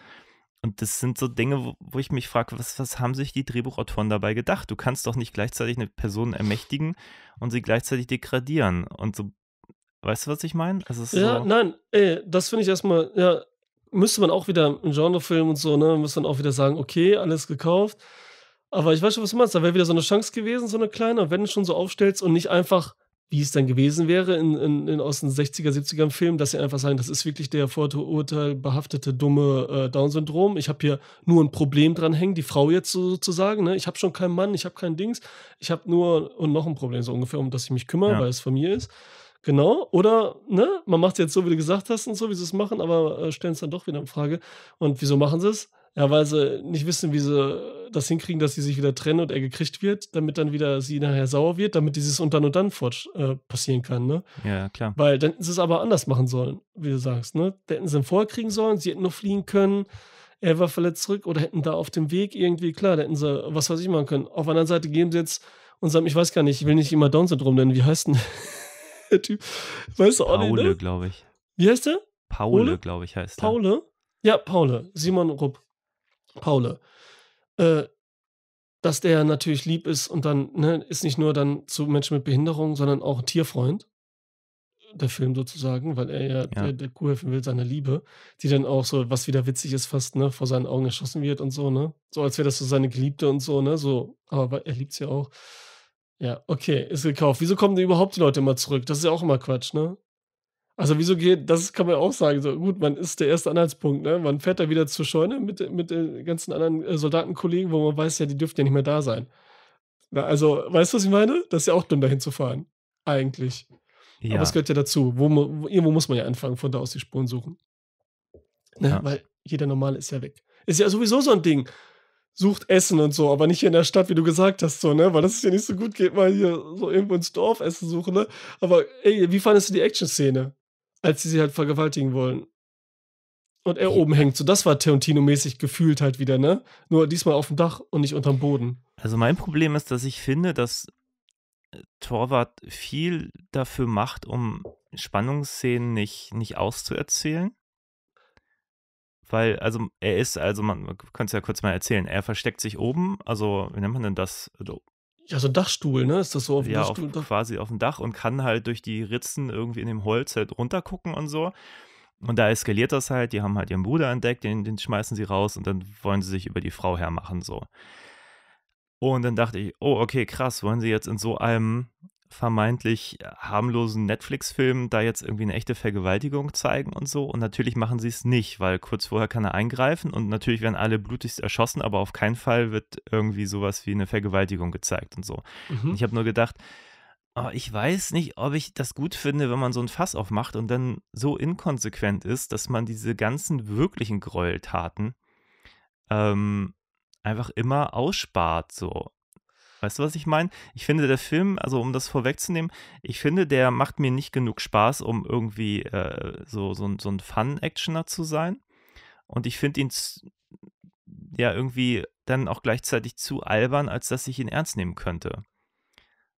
Und das sind so Dinge, wo, wo ich mich frage, was, was haben sich die Drehbuchautoren dabei gedacht? Du kannst doch nicht gleichzeitig eine Person ermächtigen und sie gleichzeitig degradieren. Und so, weißt du, was ich meine? Also ja, so nein, ey, das finde ich erstmal, ja, müsste man auch wieder im Genrefilm und so, ne, müsste man auch wieder sagen, okay, alles gekauft. Aber ich weiß schon, was du meinst. Da wäre wieder so eine Chance gewesen, so eine kleine, wenn du schon so aufstellst und nicht einfach, wie es dann gewesen wäre in, in, in aus den 60er, 70er Filmen, dass sie einfach sagen, das ist wirklich der Vorurteil behaftete dumme äh, Down-Syndrom. Ich habe hier nur ein Problem dran hängen, die Frau jetzt so, sozusagen. Ne? Ich habe schon keinen Mann, ich habe kein Dings. Ich habe nur und noch ein Problem, so ungefähr, um das ich mich kümmere, ja. weil es von mir ist. Genau, oder ne, man macht es jetzt so, wie du gesagt hast und so, wie sie es machen, aber äh, stellen es dann doch wieder in Frage. Und wieso machen sie es? Ja, weil sie nicht wissen, wie sie das hinkriegen, dass sie sich wieder trennen und er gekriegt wird, damit dann wieder sie nachher sauer wird, damit dieses und dann und dann fort, äh, passieren kann, ne? Ja, klar. Weil dann hätten sie es aber anders machen sollen, wie du sagst, ne? Da hätten sie ihn vorher kriegen sollen, sie hätten nur fliehen können, er war verletzt zurück oder hätten da auf dem Weg irgendwie, klar, da hätten sie, was weiß ich machen können. Auf der anderen Seite gehen sie jetzt unserem, ich weiß gar nicht, ich will nicht immer Down-Syndrom nennen, wie heißt denn? der Typ. Weißt du auch Paule, nicht, ne? glaube ich. Wie heißt der? Paule, glaube ich, heißt Paule? er. Paule? Ja, Paule. Simon Rupp. Paule. Äh, dass der natürlich lieb ist und dann ne, ist nicht nur dann zu Menschen mit Behinderung, sondern auch ein Tierfreund. Der Film sozusagen, weil er ja, ja. Der, der Kuh helfen will, seiner Liebe, die dann auch so, was wieder witzig ist, fast ne, vor seinen Augen erschossen wird und so, ne? So als wäre das so seine Geliebte und so, ne? So, aber er liebt sie ja auch. Ja, okay, ist gekauft. Wieso kommen denn überhaupt die Leute immer zurück? Das ist ja auch immer Quatsch, ne? Also wieso geht, das kann man auch sagen, so gut, man ist der erste Anhaltspunkt, ne? Man fährt da wieder zur Scheune mit, mit den ganzen anderen äh, Soldatenkollegen, wo man weiß ja, die dürften ja nicht mehr da sein. Na, also, weißt du, was ich meine? Das ist ja auch dumm, dahin zu fahren. Eigentlich. Ja. Aber es gehört ja dazu. Wo, wo, irgendwo muss man ja anfangen, von da aus die Spuren suchen. Ne? Ja. Weil jeder Normale ist ja weg. Ist ja sowieso so ein Ding sucht Essen und so, aber nicht hier in der Stadt, wie du gesagt hast, so, ne? Weil das ist ja nicht so gut geht, mal hier so irgendwo ins Dorf Essen suchen, ne? Aber ey, wie fandest du die Action-Szene, als sie sie halt vergewaltigen wollen? Und er oben hängt, so das war Tarantino-mäßig gefühlt halt wieder, ne? Nur diesmal auf dem Dach und nicht unterm Boden. Also mein Problem ist, dass ich finde, dass äh, Torwart viel dafür macht, um Spannungsszenen nicht, nicht auszuerzählen. Weil, also, er ist, also, man, man könnte es ja kurz mal erzählen. Er versteckt sich oben, also, wie nennt man denn das? Also, ja, so ein Dachstuhl, ne? Ist das so auf dem ja, Dachstuhl? Auf, quasi auf dem Dach und kann halt durch die Ritzen irgendwie in dem Holz halt runtergucken und so. Und da eskaliert das halt. Die haben halt ihren Bruder entdeckt, den, den schmeißen sie raus und dann wollen sie sich über die Frau hermachen, so. Und dann dachte ich, oh, okay, krass, wollen sie jetzt in so einem vermeintlich äh, harmlosen Netflix-Film da jetzt irgendwie eine echte Vergewaltigung zeigen und so. Und natürlich machen sie es nicht, weil kurz vorher kann er eingreifen und natürlich werden alle blutigst erschossen, aber auf keinen Fall wird irgendwie sowas wie eine Vergewaltigung gezeigt und so. Mhm. ich habe nur gedacht, oh, ich weiß nicht, ob ich das gut finde, wenn man so ein Fass aufmacht und dann so inkonsequent ist, dass man diese ganzen wirklichen Gräueltaten ähm, einfach immer ausspart so. Weißt du, was ich meine? Ich finde, der Film, also um das vorwegzunehmen, ich finde, der macht mir nicht genug Spaß, um irgendwie äh, so, so, so ein Fun-Actioner zu sein. Und ich finde ihn ja irgendwie dann auch gleichzeitig zu albern, als dass ich ihn ernst nehmen könnte.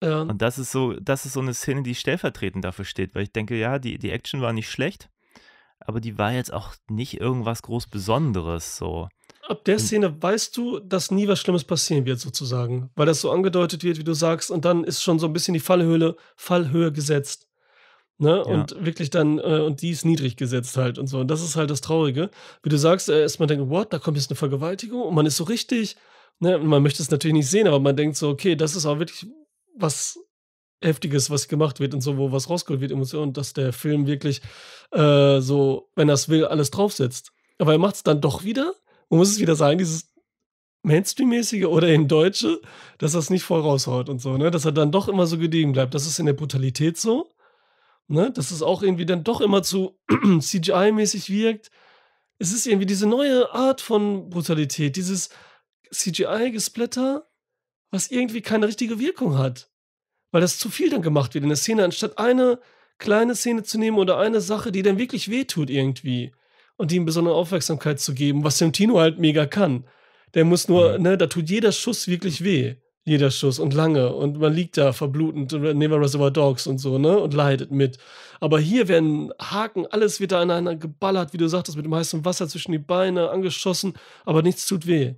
Ähm. Und das ist so, das ist so eine Szene, die stellvertretend dafür steht, weil ich denke, ja, die, die Action war nicht schlecht, aber die war jetzt auch nicht irgendwas groß Besonderes so ab der hm. Szene weißt du, dass nie was Schlimmes passieren wird, sozusagen. Weil das so angedeutet wird, wie du sagst, und dann ist schon so ein bisschen die Fallhöhle, Fallhöhe gesetzt. Ne? Ja. Und wirklich dann, äh, und die ist niedrig gesetzt halt und so. Und das ist halt das Traurige. Wie du sagst, äh, erstmal denken, what, da kommt jetzt eine Vergewaltigung und man ist so richtig, ne? Und man möchte es natürlich nicht sehen, aber man denkt so, okay, das ist auch wirklich was Heftiges, was gemacht wird und so, wo was rausgeholt wird, Emotionen, dass der Film wirklich äh, so, wenn er es will, alles draufsetzt. Aber er macht es dann doch wieder man muss es wieder sagen, dieses Mainstream-mäßige oder in Deutsche, dass das nicht voll raushaut und so, ne? Dass er dann doch immer so gediegen bleibt. Das ist in der Brutalität so, ne? Dass es auch irgendwie dann doch immer zu CGI-mäßig wirkt. Es ist irgendwie diese neue Art von Brutalität, dieses CGI-Gesplätter, was irgendwie keine richtige Wirkung hat. Weil das zu viel dann gemacht wird in der Szene, anstatt eine kleine Szene zu nehmen oder eine Sache, die dann wirklich wehtut irgendwie und ihm besondere Aufmerksamkeit zu geben, was dem Tino halt mega kann. Der muss nur, mhm. ne, da tut jeder Schuss wirklich weh. Jeder Schuss und lange. Und man liegt da verblutend, äh, Never Reservoir Dogs und so, ne? Und leidet mit. Aber hier werden Haken, alles wird da aneinander geballert, wie du sagtest, mit dem heißen Wasser zwischen die Beine, angeschossen, aber nichts tut weh.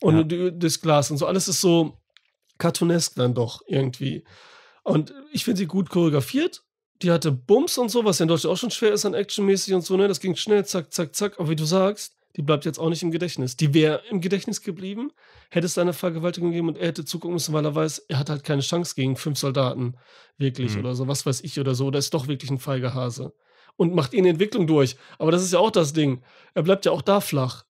Und ja. das Glas und so, alles ist so cartoonesk dann doch irgendwie. Und ich finde sie gut choreografiert die hatte Bums und so, was ja in Deutschland auch schon schwer ist an actionmäßig und so, ne? Das ging schnell, zack, zack, zack. Aber wie du sagst, die bleibt jetzt auch nicht im Gedächtnis. Die wäre im Gedächtnis geblieben, hätte es eine Vergewaltigung gegeben und er hätte zugucken müssen, weil er weiß, er hat halt keine Chance gegen fünf Soldaten, wirklich mhm. oder so, was weiß ich oder so. Da ist doch wirklich ein feiger Hase. Und macht ihnen Entwicklung durch. Aber das ist ja auch das Ding. Er bleibt ja auch da flach.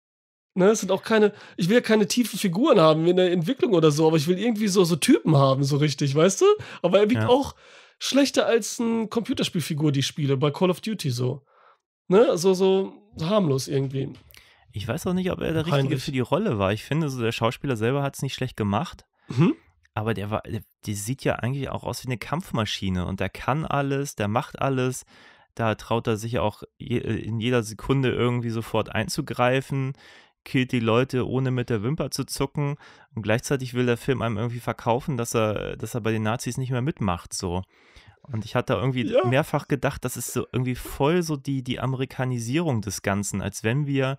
Ne, es sind auch keine, ich will ja keine tiefen Figuren haben in der Entwicklung oder so, aber ich will irgendwie so, so Typen haben, so richtig, weißt du? Aber er wiegt ja. auch, schlechter als ein Computerspielfigur, die Spiele, bei Call of Duty so. Ne? Also so harmlos irgendwie. Ich weiß auch nicht, ob er der Richtige Heinrich. für die Rolle war. Ich finde, so der Schauspieler selber hat es nicht schlecht gemacht. Mhm. Aber der war, der, der sieht ja eigentlich auch aus wie eine Kampfmaschine und der kann alles, der macht alles da traut er sich auch äh, in jeder Sekunde irgendwie sofort einzugreifen killt die Leute, ohne mit der Wimper zu zucken. Und gleichzeitig will der Film einem irgendwie verkaufen, dass er, dass er bei den Nazis nicht mehr mitmacht, so. Und ich hatte irgendwie ja. mehrfach gedacht, das ist so irgendwie voll so die, die Amerikanisierung des Ganzen, als wenn wir,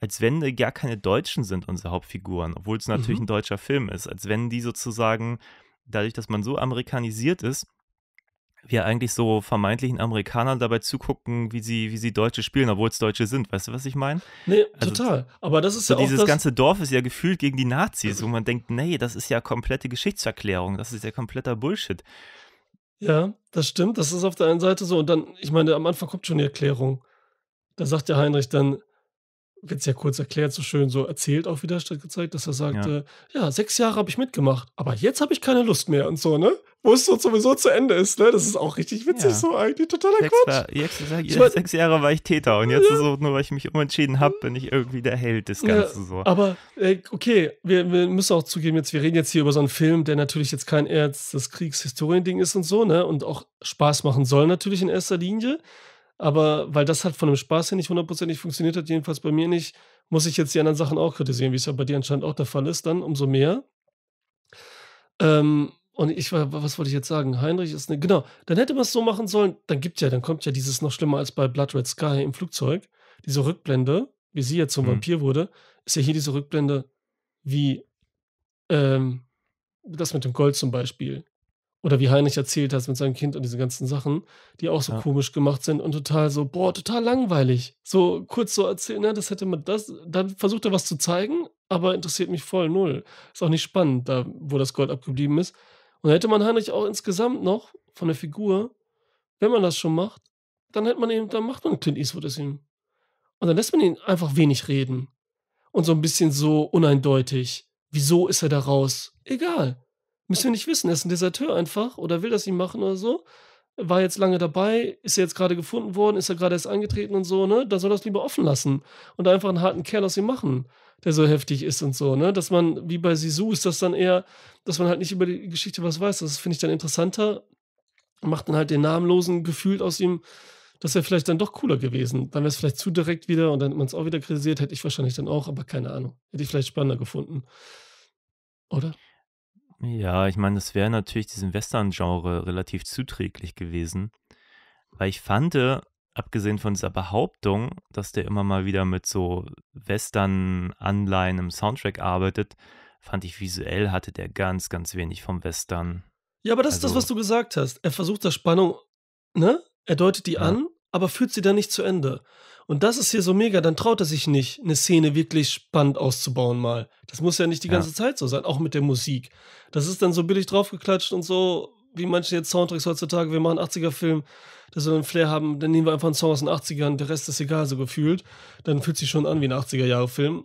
als wenn gar keine Deutschen sind, unsere Hauptfiguren, obwohl es natürlich mhm. ein deutscher Film ist, als wenn die sozusagen, dadurch, dass man so amerikanisiert ist, wir eigentlich so vermeintlichen Amerikanern dabei zugucken, wie sie, wie sie Deutsche spielen, obwohl es Deutsche sind. Weißt du, was ich meine? Nee, also, total. Aber das ist so ja auch. Dieses ganze Dorf ist ja gefühlt gegen die Nazis, wo man denkt, nee, das ist ja komplette Geschichtserklärung, das ist ja kompletter Bullshit. Ja, das stimmt. Das ist auf der einen Seite so. Und dann, ich meine, am Anfang kommt schon die Erklärung. Da sagt der Heinrich dann, wird es ja kurz erklärt, so schön so erzählt auch wieder statt gezeigt, dass er sagte, ja, ja sechs Jahre habe ich mitgemacht, aber jetzt habe ich keine Lust mehr und so, ne? Wo es so sowieso zu Ende ist, ne? Das ist auch richtig witzig, ja. so eigentlich totaler sechs Quatsch. War, sag, ich mein, sechs Jahre war ich Täter und jetzt ja. so, nur weil ich mich umentschieden habe, bin ich irgendwie der Held des Ganzen so. Aber äh, okay, wir, wir, müssen auch zugeben, jetzt, wir reden jetzt hier über so einen Film, der natürlich jetzt kein Erz des Kriegshistorien-Ding ist und so, ne? Und auch Spaß machen soll natürlich in erster Linie. Aber weil das halt von dem Spaß her nicht hundertprozentig funktioniert hat, jedenfalls bei mir nicht, muss ich jetzt die anderen Sachen auch kritisieren, wie es ja bei dir anscheinend auch der Fall ist, dann umso mehr. Ähm, und ich war, was wollte ich jetzt sagen? Heinrich ist eine, genau, dann hätte man es so machen sollen, dann gibt ja, dann kommt ja dieses noch schlimmer als bei Blood Red Sky im Flugzeug, diese Rückblende, wie sie jetzt zum hm. Vampir wurde, ist ja hier diese Rückblende wie ähm, das mit dem Gold zum Beispiel oder wie Heinrich erzählt hat mit seinem Kind und diese ganzen Sachen, die auch so ja. komisch gemacht sind und total so, boah, total langweilig. So kurz so erzählen, ne, das hätte man das, dann versucht er was zu zeigen, aber interessiert mich voll null. Ist auch nicht spannend, da wo das Gold abgeblieben ist. Und hätte man Heinrich auch insgesamt noch von der Figur, wenn man das schon macht, dann hätte man eben, dann macht man Clint Eastwood es ihm. Und dann lässt man ihn einfach wenig reden. Und so ein bisschen so uneindeutig. Wieso ist er da raus? Egal. Müssen wir nicht wissen. Er ist ein Deserteur einfach oder will das nicht machen oder so. War jetzt lange dabei, ist er jetzt gerade gefunden worden, ist er gerade erst angetreten und so, ne? Da soll er es lieber offen lassen und einfach einen harten Kerl aus ihm machen, der so heftig ist und so, ne? Dass man, wie bei Sisu, ist das dann eher, dass man halt nicht über die Geschichte was weiß. Das finde ich dann interessanter. Macht dann halt den Namenlosen gefühlt aus ihm das wäre vielleicht dann doch cooler gewesen. Dann wäre es vielleicht zu direkt wieder und dann hätte man es auch wieder kritisiert, hätte ich wahrscheinlich dann auch, aber keine Ahnung. Hätte ich vielleicht spannender gefunden. Oder? Ja, ich meine, das wäre natürlich diesem Western-Genre relativ zuträglich gewesen, weil ich fand, abgesehen von dieser Behauptung, dass der immer mal wieder mit so Western-Anleihen im Soundtrack arbeitet, fand ich visuell hatte der ganz, ganz wenig vom Western. Ja, aber das also, ist das, also was du gesagt hast. Er versucht da Spannung, ne? Er deutet die ja. an aber führt sie dann nicht zu Ende. Und das ist hier so mega, dann traut er sich nicht, eine Szene wirklich spannend auszubauen mal. Das muss ja nicht die ganze Zeit so sein, auch mit der Musik. Das ist dann so billig draufgeklatscht und so, wie manche jetzt Soundtracks heutzutage, wir machen 80er-Film, dass wir einen Flair haben, dann nehmen wir einfach einen Song aus den 80ern, der Rest ist egal, so gefühlt. Dann fühlt sich schon an wie ein 80er-Jahre-Film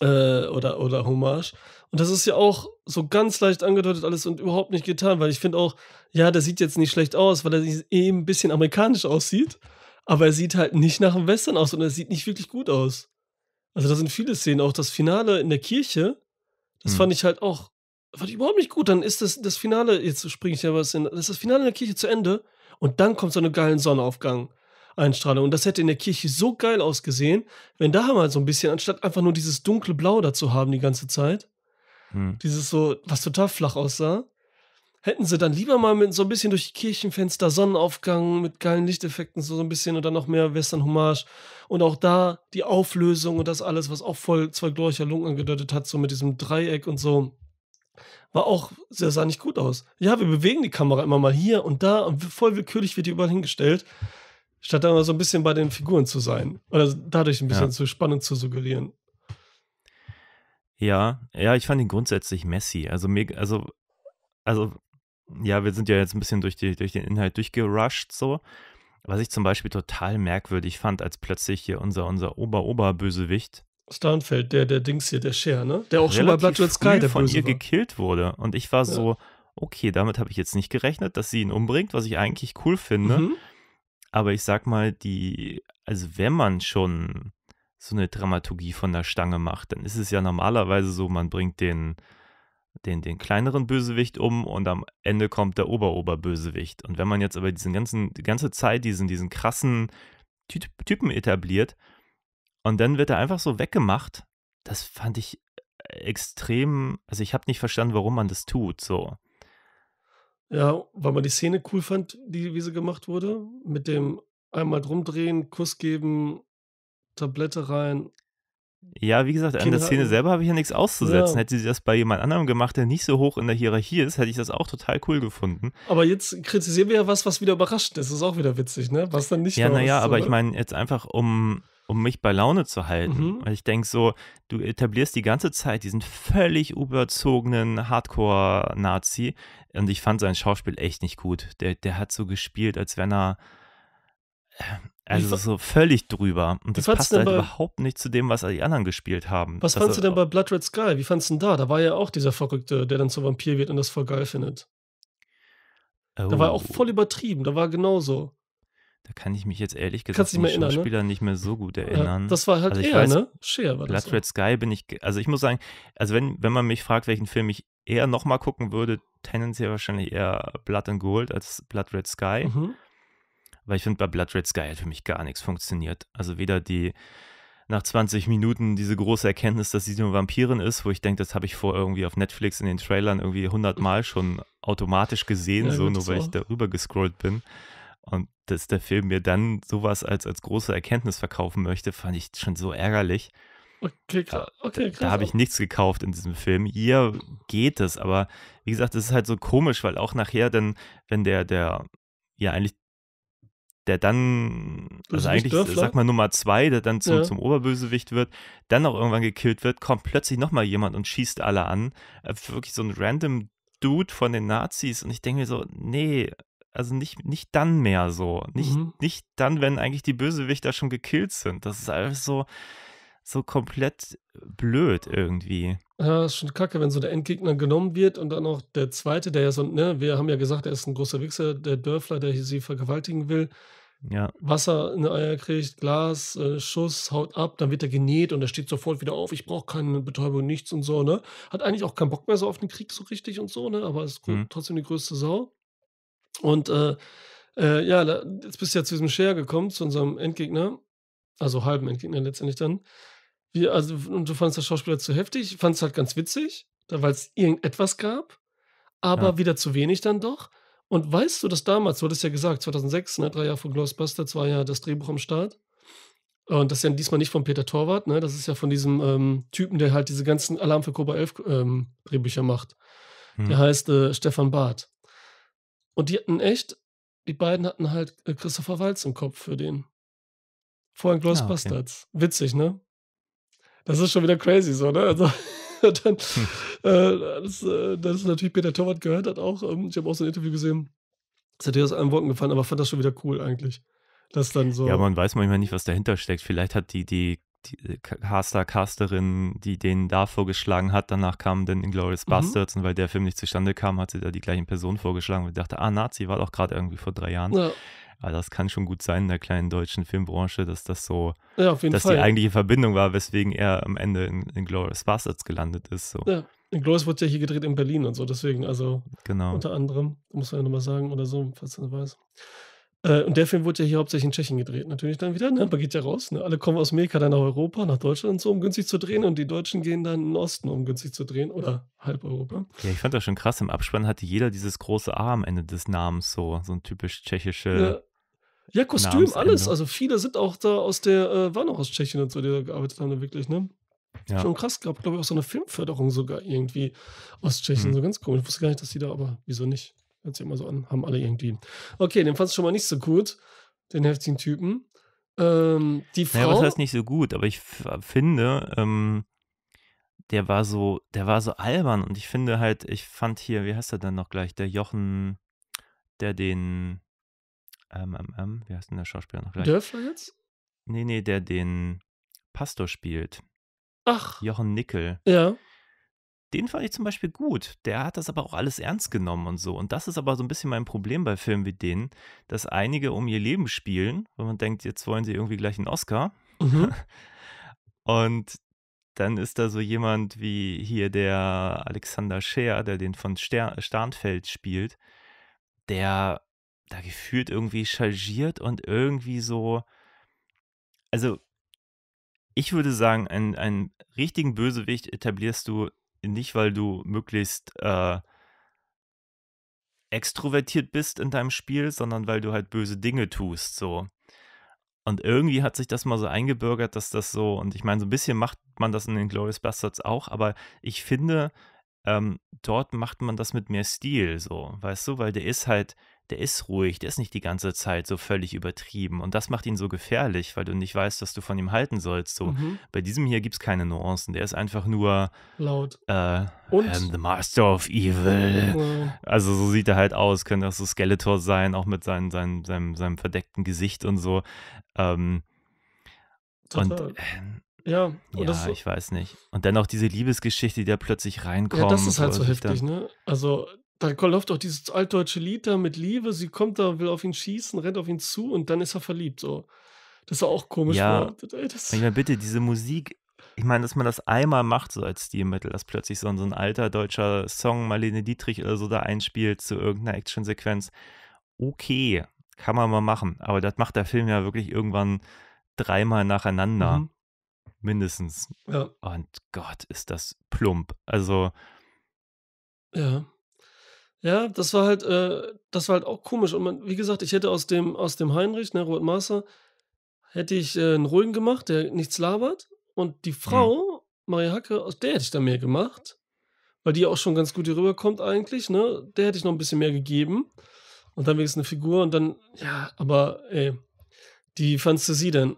äh, oder, oder Hommage. Und das ist ja auch so ganz leicht angedeutet alles und überhaupt nicht getan, weil ich finde auch, ja, der sieht jetzt nicht schlecht aus, weil er eben eh ein bisschen amerikanisch aussieht, aber er sieht halt nicht nach einem Western aus und er sieht nicht wirklich gut aus. Also da sind viele Szenen, auch das Finale in der Kirche, das mhm. fand ich halt auch, fand ich überhaupt nicht gut. Dann ist das, das Finale, jetzt springe ich ja was hin, das ist das Finale in der Kirche zu Ende und dann kommt so eine geile Sonnenaufgang. Einstrahlung. Und das hätte in der Kirche so geil ausgesehen, wenn da mal so ein bisschen, anstatt einfach nur dieses dunkle Blau dazu haben die ganze Zeit, hm. Dieses so, was total flach aussah. Hätten sie dann lieber mal mit so ein bisschen durch die Kirchenfenster Sonnenaufgang mit geilen Lichteffekten so, so ein bisschen und dann noch mehr Western Hommage und auch da die Auflösung und das alles, was auch voll zwei glorreicher Lungen angedeutet hat, so mit diesem Dreieck und so, war auch, sehr sah nicht gut aus. Ja, wir bewegen die Kamera immer mal hier und da und voll willkürlich wird die überall hingestellt statt da mal so ein bisschen bei den Figuren zu sein. Oder dadurch ein bisschen ja. zu spannend zu suggerieren. Ja, ja, ich fand ihn grundsätzlich messy. Also mir, also, also, ja, wir sind ja jetzt ein bisschen durch, die, durch den Inhalt durchgerusht so. Was ich zum Beispiel total merkwürdig fand, als plötzlich hier unser, unser Ober-Ober-Bösewicht. Starnfeld, der, der Dings hier, der Scher, ne? Der auch schon bei Bloodshot Sky, der von ihr war. gekillt wurde. Und ich war ja. so, okay, damit habe ich jetzt nicht gerechnet, dass sie ihn umbringt, was ich eigentlich cool finde. Mhm. Aber ich sag mal, die, also wenn man schon so eine Dramaturgie von der Stange macht, dann ist es ja normalerweise so, man bringt den, den, den kleineren Bösewicht um und am Ende kommt der Ober-Ober-Bösewicht. Und wenn man jetzt aber diesen ganzen, die ganze Zeit diesen, diesen krassen Ty Typen etabliert und dann wird er einfach so weggemacht, das fand ich extrem, also ich habe nicht verstanden, warum man das tut, so. Ja, weil man die Szene cool fand, die, wie sie gemacht wurde, mit dem einmal drumdrehen, Kuss geben Tablette rein. Ja, wie gesagt, an der Szene selber habe ich ja nichts auszusetzen. Ja. Hätte sie das bei jemand anderem gemacht, der nicht so hoch in der Hierarchie ist, hätte ich das auch total cool gefunden. Aber jetzt kritisieren wir ja was, was wieder überrascht ist. Das ist auch wieder witzig, ne? Was dann nicht Ja, naja, aber ich ne? meine, jetzt einfach um, um mich bei Laune zu halten. Mhm. Weil ich denke so, du etablierst die ganze Zeit diesen völlig überzogenen Hardcore-Nazi. Und ich fand sein Schauspiel echt nicht gut. Der, der hat so gespielt, als wenn er also so völlig drüber. Und das passt halt bei, überhaupt nicht zu dem, was die anderen gespielt haben. Was fandest du denn bei Blood Red Sky? Wie fandest du denn da? Da war ja auch dieser Verrückte, der dann zu Vampir wird und das voll geil findet. Oh. Da war auch voll oh. übertrieben. Da war genauso. Da kann ich mich jetzt ehrlich gesagt an den ne? Spieler ne? nicht mehr so gut erinnern. Ja, das war halt also eher, weiß, ne? Scheer war Blood das. Blood Red Sky bin ich, also ich muss sagen, also wenn, wenn man mich fragt, welchen Film ich eher nochmal gucken würde, tendenziell wahrscheinlich eher Blood and Gold als Blood Red Sky. Mhm. Weil ich finde, bei Blood Red Sky hat für mich gar nichts funktioniert. Also weder die nach 20 Minuten diese große Erkenntnis, dass sie eine Vampirin ist, wo ich denke, das habe ich vor irgendwie auf Netflix in den Trailern irgendwie 100 Mal schon automatisch gesehen, ja, so nur weil ich darüber gescrollt bin. Und dass der Film mir dann sowas als, als große Erkenntnis verkaufen möchte, fand ich schon so ärgerlich. Okay, krass. Okay, Da, da habe ich nichts gekauft in diesem Film. Hier geht es, aber wie gesagt, es ist halt so komisch, weil auch nachher dann, wenn der, der ja eigentlich der dann, also eigentlich, Dörfler? sag mal Nummer zwei, der dann zum, ja. zum Oberbösewicht wird, dann auch irgendwann gekillt wird, kommt plötzlich nochmal jemand und schießt alle an. Äh, wirklich so ein random Dude von den Nazis. Und ich denke mir so, nee, also nicht, nicht dann mehr so. Nicht, mhm. nicht dann, wenn eigentlich die Bösewichter schon gekillt sind. Das ist einfach so, so komplett äh, blöd irgendwie. Ja, ist schon kacke, wenn so der Endgegner genommen wird und dann auch der zweite, der ja so, ne, wir haben ja gesagt, er ist ein großer Wichser, der Dörfler, der sie vergewaltigen will. Ja. Wasser in die Eier kriegt, Glas, äh, Schuss, haut ab, dann wird er genäht und er steht sofort wieder auf, ich brauche keine Betäubung, nichts und so, ne? Hat eigentlich auch keinen Bock mehr so auf den Krieg so richtig und so, ne? Aber ist mhm. trotzdem die größte Sau. Und äh, äh, ja, da, jetzt bist du ja zu diesem Share gekommen, zu unserem Endgegner, also halben Endgegner letztendlich dann. Wie, also, und du fandest das Schauspieler zu heftig, fandest halt ganz witzig, weil es irgendetwas gab, aber ja. wieder zu wenig dann doch. Und weißt du, dass damals, du hattest ja gesagt, 2006, ne, drei Jahre vor Ghostbusters, war ja das Drehbuch am Start. Und das ist ja diesmal nicht von Peter Torwart, ne? Das ist ja von diesem ähm, Typen, der halt diese ganzen Alarm für Cobra 11 ähm, Drehbücher macht. Hm. Der heißt äh, Stefan Barth. Und die hatten echt, die beiden hatten halt äh, Christopher Walz im Kopf für den. Vorhin Ghostbusters. Ah, okay. Witzig, ne? das ist schon wieder crazy so, ne? Also, dann, äh, das, äh, das ist natürlich Peter Torwart gehört hat auch. Ähm, ich habe auch so ein Interview gesehen. Das hat dir aus allen Wolken gefallen, aber fand das schon wieder cool eigentlich. Das dann so. Ja, man weiß manchmal nicht, was dahinter steckt. Vielleicht hat die, die, die Caster, äh, Casterin, die den da vorgeschlagen hat, danach kam dann Inglourious mhm. Bastards und weil der Film nicht zustande kam, hat sie da die gleichen Personen vorgeschlagen und dachte, ah, Nazi war doch gerade irgendwie vor drei Jahren. Ja. Aber das kann schon gut sein in der kleinen deutschen Filmbranche, dass das so, ja, dass Fall. die eigentliche Verbindung war, weswegen er am Ende in, in Glorious Bastards gelandet ist. So. Ja, in Glorious wurde ja hier gedreht in Berlin und so, deswegen, also genau. unter anderem, muss man ja nochmal sagen oder so, falls man weiß. Äh, und der Film wurde ja hier hauptsächlich in Tschechien gedreht. Natürlich dann wieder, ne? Man geht ja raus. Ne? Alle kommen aus Amerika dann nach Europa, nach Deutschland und so, um günstig zu drehen. Und die Deutschen gehen dann in den Osten, um günstig zu drehen. Oder halb Europa. Ja, ich fand das schon krass. Im Abspann hatte jeder dieses große A am Ende des Namens, so, so ein typisch tschechische. Ja. Ja, Kostüm, alles. Also viele sind auch da aus der, äh, waren auch aus Tschechien und so, die da gearbeitet haben, wirklich, ne? Ja. Schon krass, gab, glaube ich, auch so eine Filmförderung sogar irgendwie aus Tschechien, hm. so ganz komisch. Ich wusste gar nicht, dass die da, aber wieso nicht? Hört sich immer so an, haben alle irgendwie. Okay, den fand ich schon mal nicht so gut, den heftigen Typen. Ähm, die Frau. Ja, naja, was heißt nicht so gut, aber ich finde, ähm, der war so, der war so albern und ich finde halt, ich fand hier, wie heißt er dann noch gleich, der Jochen, der den, ähm, ähm, ähm, wie heißt denn der Schauspieler noch gleich? Dörfler jetzt? Nee, nee, der den Pastor spielt. Ach. Jochen Nickel. Ja den fand ich zum Beispiel gut. Der hat das aber auch alles ernst genommen und so. Und das ist aber so ein bisschen mein Problem bei Filmen wie denen, dass einige um ihr Leben spielen, wenn man denkt, jetzt wollen sie irgendwie gleich einen Oscar. Mhm. und dann ist da so jemand wie hier der Alexander Scheer, der den von Ster Starnfeld spielt, der da gefühlt irgendwie chargiert und irgendwie so. Also, ich würde sagen, einen, einen richtigen Bösewicht etablierst du nicht, weil du möglichst äh, extrovertiert bist in deinem Spiel, sondern weil du halt böse Dinge tust, so. Und irgendwie hat sich das mal so eingebürgert, dass das so, und ich meine, so ein bisschen macht man das in den Glorious Bastards auch, aber ich finde, ähm, dort macht man das mit mehr Stil, so, weißt du, weil der ist halt, der ist ruhig, der ist nicht die ganze Zeit so völlig übertrieben. Und das macht ihn so gefährlich, weil du nicht weißt, was du von ihm halten sollst. So, mhm. bei diesem hier gibt es keine Nuancen. Der ist einfach nur laut. Äh, und ähm, the Master of Evil. Mhm. Also so sieht er halt aus, könnte auch so Skeletor sein, auch mit seinen, seinen, seinem, seinem verdeckten Gesicht und so. Ähm, Total. Und äh, ja, ja das, ich weiß nicht. Und dann auch diese Liebesgeschichte, die da plötzlich reinkommt. Ja, das ist halt so heftig, dann, ne? Also, da läuft auch dieses altdeutsche Lied da mit Liebe, sie kommt da, will auf ihn schießen, rennt auf ihn zu und dann ist er verliebt, so. Das ist auch komisch. Ja, ne? das, ich meine, bitte, diese Musik, ich meine, dass man das einmal macht, so als Stilmittel, dass plötzlich so ein, so ein alter deutscher Song Marlene Dietrich oder so da einspielt zu irgendeiner Actionsequenz. Okay, kann man mal machen. Aber das macht der Film ja wirklich irgendwann dreimal nacheinander. Mhm mindestens. Ja. Und Gott, ist das plump. Also. Ja. Ja, das war halt, äh, das war halt auch komisch. Und man, wie gesagt, ich hätte aus dem, aus dem Heinrich, ne, Robert Master, hätte ich äh, einen ruhigen gemacht, der nichts labert. Und die mhm. Frau, mhm. Maria Hacke, aus der hätte ich da mehr gemacht. Weil die auch schon ganz gut hier rüberkommt eigentlich, ne? Der hätte ich noch ein bisschen mehr gegeben. Und dann wenigstens eine Figur und dann, ja, aber ey, die Fantasie dann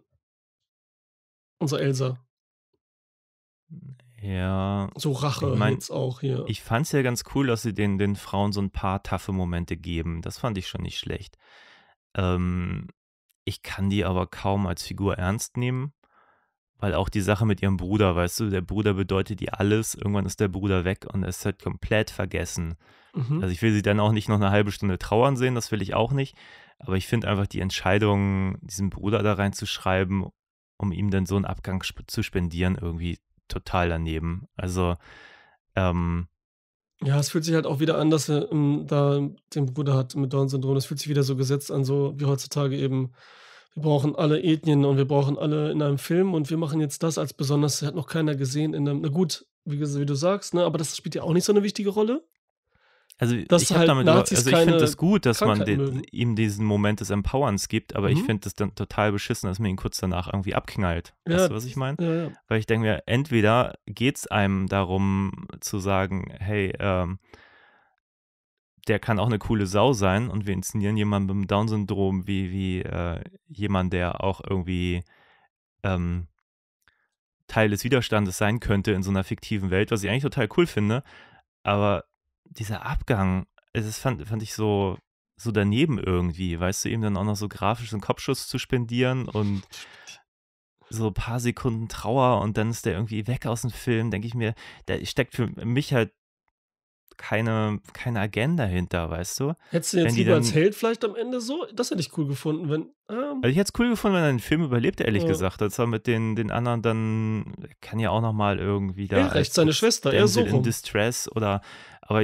unser Elsa. Ja. So Rache ich mein, jetzt auch hier. Ich fand es ja ganz cool, dass sie den, den Frauen so ein paar taffe Momente geben. Das fand ich schon nicht schlecht. Ähm, ich kann die aber kaum als Figur ernst nehmen, weil auch die Sache mit ihrem Bruder, weißt du, der Bruder bedeutet ihr alles, irgendwann ist der Bruder weg und es halt komplett vergessen. Mhm. Also ich will sie dann auch nicht noch eine halbe Stunde trauern sehen, das will ich auch nicht. Aber ich finde einfach die Entscheidung, diesen Bruder da reinzuschreiben, um ihm dann so einen Abgang sp zu spendieren, irgendwie total daneben. Also, ähm, ja, es fühlt sich halt auch wieder an, dass er um, ähm, da den Bruder hat mit Down-Syndrom. Es fühlt sich wieder so gesetzt an, so wie heutzutage eben. Wir brauchen alle Ethnien und wir brauchen alle in einem Film und wir machen jetzt das als besonders, Das hat noch keiner gesehen in einem, na gut, wie, wie du sagst, ne, aber das spielt ja auch nicht so eine wichtige Rolle. Also dass ich halt damit, Nazis also ich finde das gut, dass Krankheit man den, ihm diesen Moment des Empowerns gibt, aber mhm. ich finde das dann total beschissen, dass man ihn kurz danach irgendwie abknallt. Ja, weißt du, was ich meine? Ja, ja. Weil ich denke mir, entweder geht es einem darum zu sagen, hey, ähm, der kann auch eine coole Sau sein und wir inszenieren jemanden mit dem Down-Syndrom wie, wie äh, jemand, der auch irgendwie ähm, Teil des Widerstandes sein könnte in so einer fiktiven Welt, was ich eigentlich total cool finde. Aber dieser Abgang, das fand, fand ich so, so daneben irgendwie, weißt du, eben dann auch noch so grafisch einen Kopfschuss zu spendieren und so ein paar Sekunden Trauer und dann ist der irgendwie weg aus dem Film, denke ich mir, da steckt für mich halt keine, keine Agenda hinter, weißt du? Hättest du jetzt wenn lieber dann, als Held vielleicht am Ende so? Das hätte ich cool gefunden, wenn. Ähm also ich hätte es cool gefunden, wenn er den Film überlebt, ehrlich ja. gesagt. Das war mit den, den anderen dann kann ja auch nochmal irgendwie da. Ja, recht, seine Schwester, er so. Rum. In Distress oder. Aber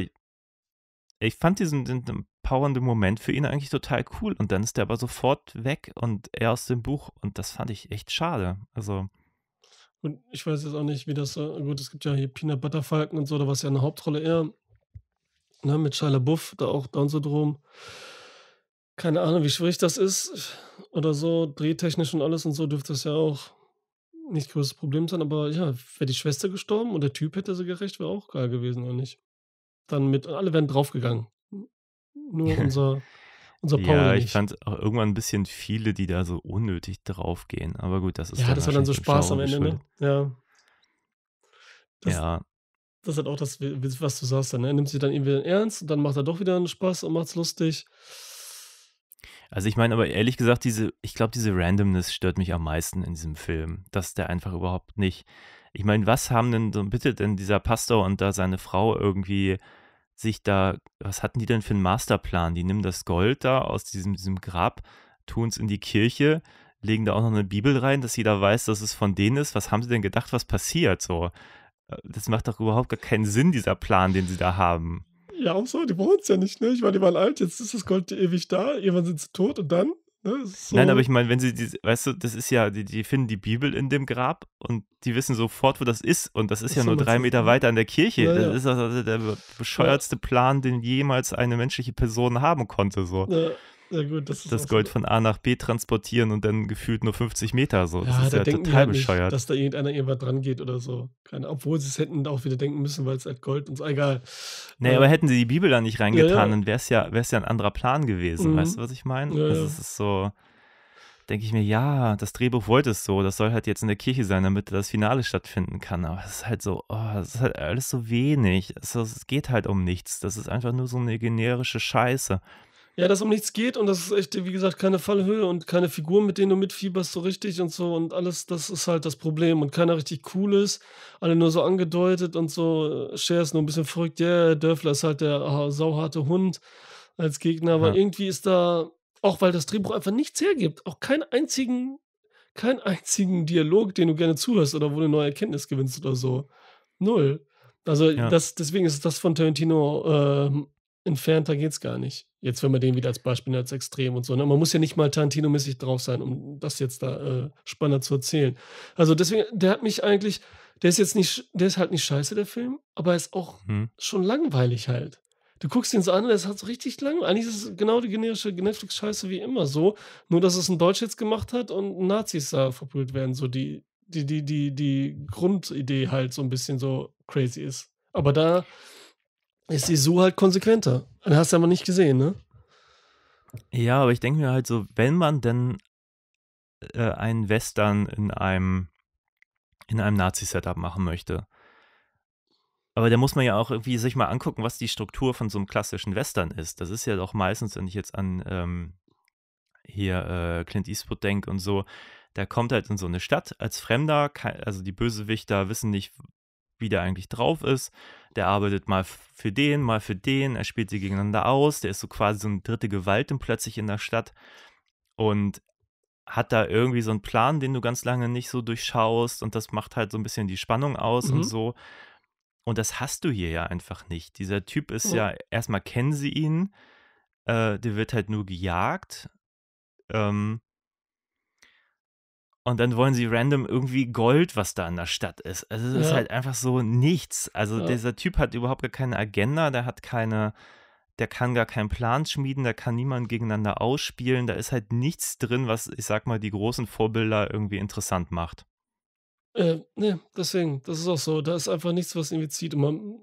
ich fand diesen, diesen powernden Moment für ihn eigentlich total cool. Und dann ist er aber sofort weg und er aus dem Buch. Und das fand ich echt schade. Also. Und ich weiß jetzt auch nicht, wie das so. Gut, es gibt ja hier Peanut Butter Falken und so, da war es ja eine Hauptrolle eher ne, mit Shia Buff, da auch Down-Syndrom. Keine Ahnung, wie schwierig das ist oder so, drehtechnisch und alles und so dürfte das ja auch nicht größtes Problem sein, aber ja, wäre die Schwester gestorben und der Typ hätte sie gerecht, wäre auch geil gewesen, oder nicht? Dann mit, alle wären draufgegangen. Nur unser, unser Paul. Ja, ich fand auch irgendwann ein bisschen viele, die da so unnötig draufgehen, aber gut, das ist Ja, das war dann so Spaß am Ende, ne? Ja. Das, ja, das ist halt auch das, was du sagst, ne? nimmt sich dann irgendwie ernst und dann macht er doch wieder einen Spaß und macht's lustig. Also ich meine, aber ehrlich gesagt, diese, ich glaube, diese Randomness stört mich am meisten in diesem Film, dass der einfach überhaupt nicht. Ich meine, was haben denn so bitte denn dieser Pastor und da seine Frau irgendwie sich da, was hatten die denn für einen Masterplan? Die nehmen das Gold da aus diesem, diesem Grab, tun es in die Kirche, legen da auch noch eine Bibel rein, dass jeder weiß, dass es von denen ist. Was haben sie denn gedacht, was passiert so? Äh, das macht doch überhaupt gar keinen Sinn, dieser Plan, den sie da haben. Ja, und so, die brauchen es ja nicht, ne? Ich meine, die waren alt, jetzt ist das Gold ewig da, irgendwann sind sie tot und dann? Ne? So. Nein, aber ich meine, wenn sie, die, weißt du, das ist ja, die, die finden die Bibel in dem Grab und die wissen sofort, wo das ist und das ist das ja nur drei Meter weiter an der Kirche. Ja, das ja. ist also der bescheuertste ja. Plan, den jemals eine menschliche Person haben konnte, so. Ja ja, gut, das, das Gold so. von A nach B transportieren und dann gefühlt nur 50 Meter. So. Ja, das ist da ja total halt bescheuert. Nicht, dass da irgendeiner irgendwann dran geht oder so. Keine, obwohl sie es hätten auch wieder denken müssen, weil es halt Gold und egal. Nee, äh, aber hätten sie die Bibel da nicht reingetan, ja, ja. dann wäre es ja, ja ein anderer Plan gewesen. Mhm. Weißt du, was ich meine? Ja, also, es ist so denke ich mir, ja, das Drehbuch wollte es so, das soll halt jetzt in der Kirche sein, damit das Finale stattfinden kann. Aber es ist halt so, oh, es ist halt alles so wenig. Es, es, geht halt um nichts. Das ist einfach nur so eine generische Scheiße. Ja, dass um nichts geht und das ist echt, wie gesagt, keine Fallhöhe und keine Figuren, mit denen du mitfieberst so richtig und so und alles, das ist halt das Problem und keiner richtig cool ist, alle nur so angedeutet und so, Cher äh, ist nur ein bisschen verrückt, ja, yeah, Dörfler ist halt der ah, sauharte Hund als Gegner, aber ja. irgendwie ist da, auch weil das Drehbuch einfach nichts hergibt, auch keinen einzigen, keinen einzigen Dialog, den du gerne zuhörst oder wo du neue Erkenntnis gewinnst oder so. Null. Also ja. das, deswegen ist das von Tarantino äh, entfernter geht es gar nicht. Jetzt, wenn man den wieder als Beispiel nimmt, als extrem und so. Ne? Man muss ja nicht mal Tarantino-mäßig drauf sein, um das jetzt da äh, spannender zu erzählen. Also deswegen, der hat mich eigentlich, der ist jetzt nicht, der ist halt nicht scheiße, der Film, aber er ist auch hm. schon langweilig halt. Du guckst ihn so an, das hat so richtig lang. Eigentlich ist es genau die generische Netflix-Scheiße wie immer so. Nur, dass es ein Deutsch jetzt gemacht hat und Nazis da verpölt werden. So die, die, die, die, die Grundidee halt so ein bisschen so crazy ist. Aber da ist die so halt konsequenter. Dann hast du aber nicht gesehen, ne? Ja, aber ich denke mir halt so, wenn man denn äh, einen Western in einem, in einem Nazi-Setup machen möchte, aber da muss man ja auch irgendwie sich mal angucken, was die Struktur von so einem klassischen Western ist. Das ist ja doch meistens, wenn ich jetzt an ähm, hier äh, Clint Eastwood denke und so, da kommt halt in so eine Stadt als Fremder, also die Bösewichter wissen nicht, wie der eigentlich drauf ist. Der arbeitet mal für den, mal für den, er spielt sie gegeneinander aus, der ist so quasi so eine dritte Gewalt und plötzlich in der Stadt und hat da irgendwie so einen Plan, den du ganz lange nicht so durchschaust und das macht halt so ein bisschen die Spannung aus mhm. und so. Und das hast du hier ja einfach nicht. Dieser Typ ist ja, ja erstmal kennen sie ihn, äh, der wird halt nur gejagt. Ähm, und dann wollen sie random irgendwie Gold, was da in der Stadt ist. Also es ja. ist halt einfach so nichts. Also ja. dieser Typ hat überhaupt gar keine Agenda, der hat keine, der kann gar keinen Plan schmieden, der kann niemanden gegeneinander ausspielen, da ist halt nichts drin, was, ich sag mal, die großen Vorbilder irgendwie interessant macht. Äh, ne, deswegen, das ist auch so. Da ist einfach nichts, was irgendwie zieht. Und man,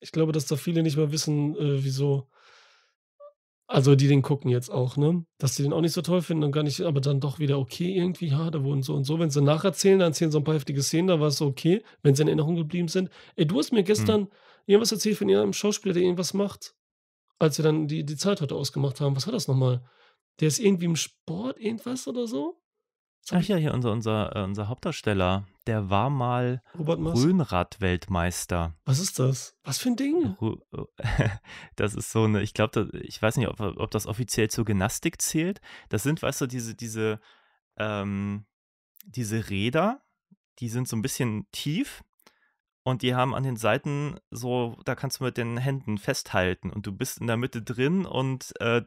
ich glaube, dass da viele nicht mal wissen, äh, wieso also die den gucken jetzt auch, ne? Dass die den auch nicht so toll finden und gar nicht, aber dann doch wieder okay irgendwie, ja, da wurden so und so. Wenn sie nacherzählen, dann erzählen so ein paar heftige Szenen, da war es so okay, wenn sie in Erinnerung geblieben sind. Ey, du hast mir hm. gestern hm. irgendwas erzählt von einem Schauspieler, der irgendwas macht, als wir dann die, die Zeit heute ausgemacht haben. Was war das nochmal? Der ist irgendwie im Sport irgendwas oder so? Ach ja, hier unser, unser, äh, unser Hauptdarsteller, der war mal Röhnrad-Weltmeister. Was ist das? Was für ein Ding? Oh, das ist so eine, ich glaube, ich weiß nicht, ob, ob, das offiziell zur Gymnastik zählt. Das sind, weißt du, diese, diese, ähm, diese Räder, die sind so ein bisschen tief und die haben an den Seiten so, da kannst du mit den Händen festhalten und du bist in der Mitte drin und äh,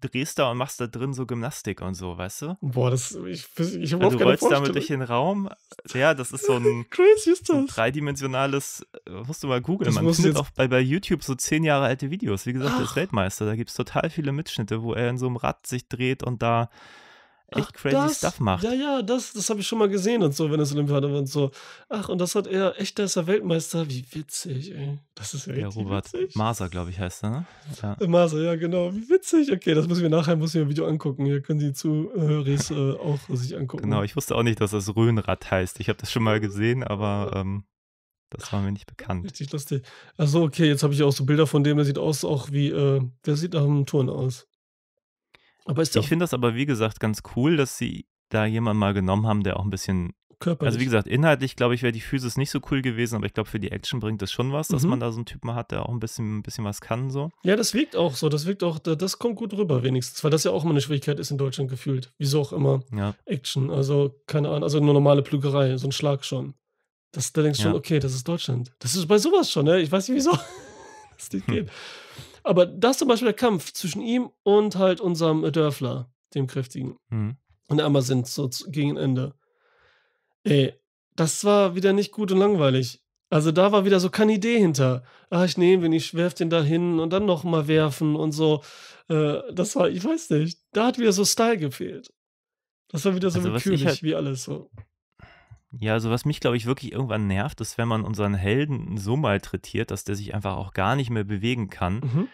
drehst da und machst da drin so Gymnastik und so, weißt du? Boah, das, ich, ich habe auch Du rollst damit durch den Raum. Ja, das ist so ein, Crazy ist das. So dreidimensionales, äh, musst du mal googeln. Man findet auch bei, bei YouTube so zehn Jahre alte Videos. Wie gesagt, Ach. der ist Weltmeister. Da gibt es total viele Mitschnitte, wo er in so einem Rad sich dreht und da echt Ach, crazy das, Stuff macht. Ja, ja, das, das habe ich schon mal gesehen und so, wenn es Olympiade war und so. Ach, und das hat er, echt, da ist er Weltmeister. Wie witzig, ey. Das ist ja Der Robert Maser, glaube ich, heißt er, ne? Ja. Äh, Maser, ja, genau. Wie witzig. Okay, das müssen wir nachher, muss ich ein Video angucken. Hier können die Zuhörer äh, auch sich angucken. Genau, ich wusste auch nicht, dass das Röhnrad heißt. Ich habe das schon mal gesehen, aber ähm, das war mir nicht bekannt. Richtig lustig. Also okay, jetzt habe ich auch so Bilder von dem, der sieht aus auch wie, äh, der sieht nach einem Turn aus. Aber ich finde das aber, wie gesagt, ganz cool, dass sie da jemanden mal genommen haben, der auch ein bisschen. Körperlich. Also, wie gesagt, inhaltlich, glaube ich, wäre die Physis nicht so cool gewesen, aber ich glaube, für die Action bringt das schon was, mhm. dass man mhm. da so einen Typen hat, der auch ein bisschen, ein bisschen was kann. So. Ja, das wirkt auch so. Das wirkt auch, das kommt gut rüber, wenigstens, weil das ja auch immer eine Schwierigkeit ist in Deutschland gefühlt. Wieso auch immer. Ja. Action, also keine Ahnung, also nur normale Plügerei, so ein Schlag schon. Das, da denkst du ja. schon, okay, das ist Deutschland. Das ist bei sowas schon, ne? Ich weiß nicht wieso. das nicht hm. geht. Aber das zum Beispiel der Kampf zwischen ihm und halt unserem Dörfler, dem Kräftigen. Mhm. Und einmal sind so gegen Ende. Ey, das war wieder nicht gut und langweilig. Also da war wieder so keine Idee hinter. Ah, ich nehme ihn, ich werf den da hin und dann nochmal werfen und so. Äh, das war, ich weiß nicht, da hat wieder so Style gefehlt. Das war wieder so also, willkürlich halt, wie alles so. Ja, also was mich, glaube ich, wirklich irgendwann nervt, ist, wenn man unseren Helden so malträtiert, dass der sich einfach auch gar nicht mehr bewegen kann. Mhm.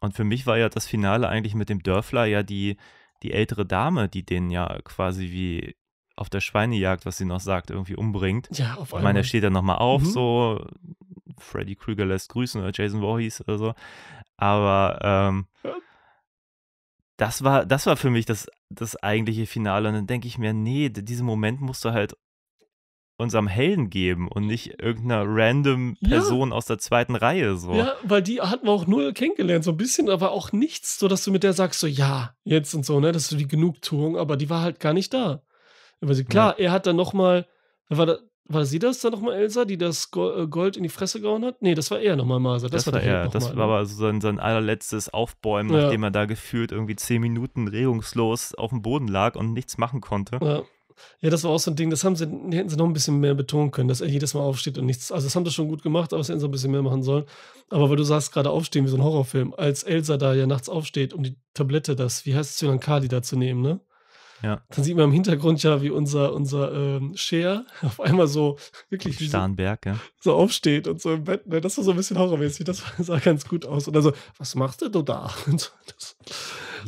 Und für mich war ja das Finale eigentlich mit dem Dörfler ja die, die ältere Dame, die den ja quasi wie auf der Schweinejagd, was sie noch sagt, irgendwie umbringt. Ja, auf einmal. Ich meine, er steht dann nochmal auf, mhm. so Freddy Krüger lässt grüßen oder Jason Voorhees oder so. Aber ähm, ja. das, war, das war für mich das, das eigentliche Finale. Und dann denke ich mir, nee, diesen Moment musst du halt unserem Helden geben und nicht irgendeiner random Person ja. aus der zweiten Reihe. So. Ja, weil die hat man auch nur kennengelernt, so ein bisschen, aber auch nichts, so dass du mit der sagst, so ja, jetzt und so, ne? Das ist so die Genugtuung, aber die war halt gar nicht da. Aber klar, ja. er hat dann nochmal, war, da, war sie das dann nochmal, Elsa, die das äh, Gold in die Fresse gehauen hat? Nee, das war er nochmal, Maser. Das, das, war, war er, das war ne? aber so sein, sein allerletztes Aufbäumen, ja. nachdem er da gefühlt irgendwie zehn Minuten regungslos auf dem Boden lag und nichts machen konnte. Ja. Ja, das war auch so ein Ding, das haben sie, hätten sie noch ein bisschen mehr betonen können, dass er jedes Mal aufsteht und nichts. Also, das haben sie schon gut gemacht, aber sie hätten so ein bisschen mehr machen sollen. Aber weil du sagst, gerade aufstehen wie so ein Horrorfilm, als Elsa da ja nachts aufsteht, um die Tablette, das, wie heißt es, Zylankali da zu nehmen, ne? Ja. Dann sieht man im Hintergrund ja, wie unser, unser ähm, Scher auf einmal so wirklich wie so, ja. so aufsteht und so im Bett. Ne? Das war so ein bisschen horrormäßig. Das sah ganz gut aus. Und dann so, was machst du da? Und so, das,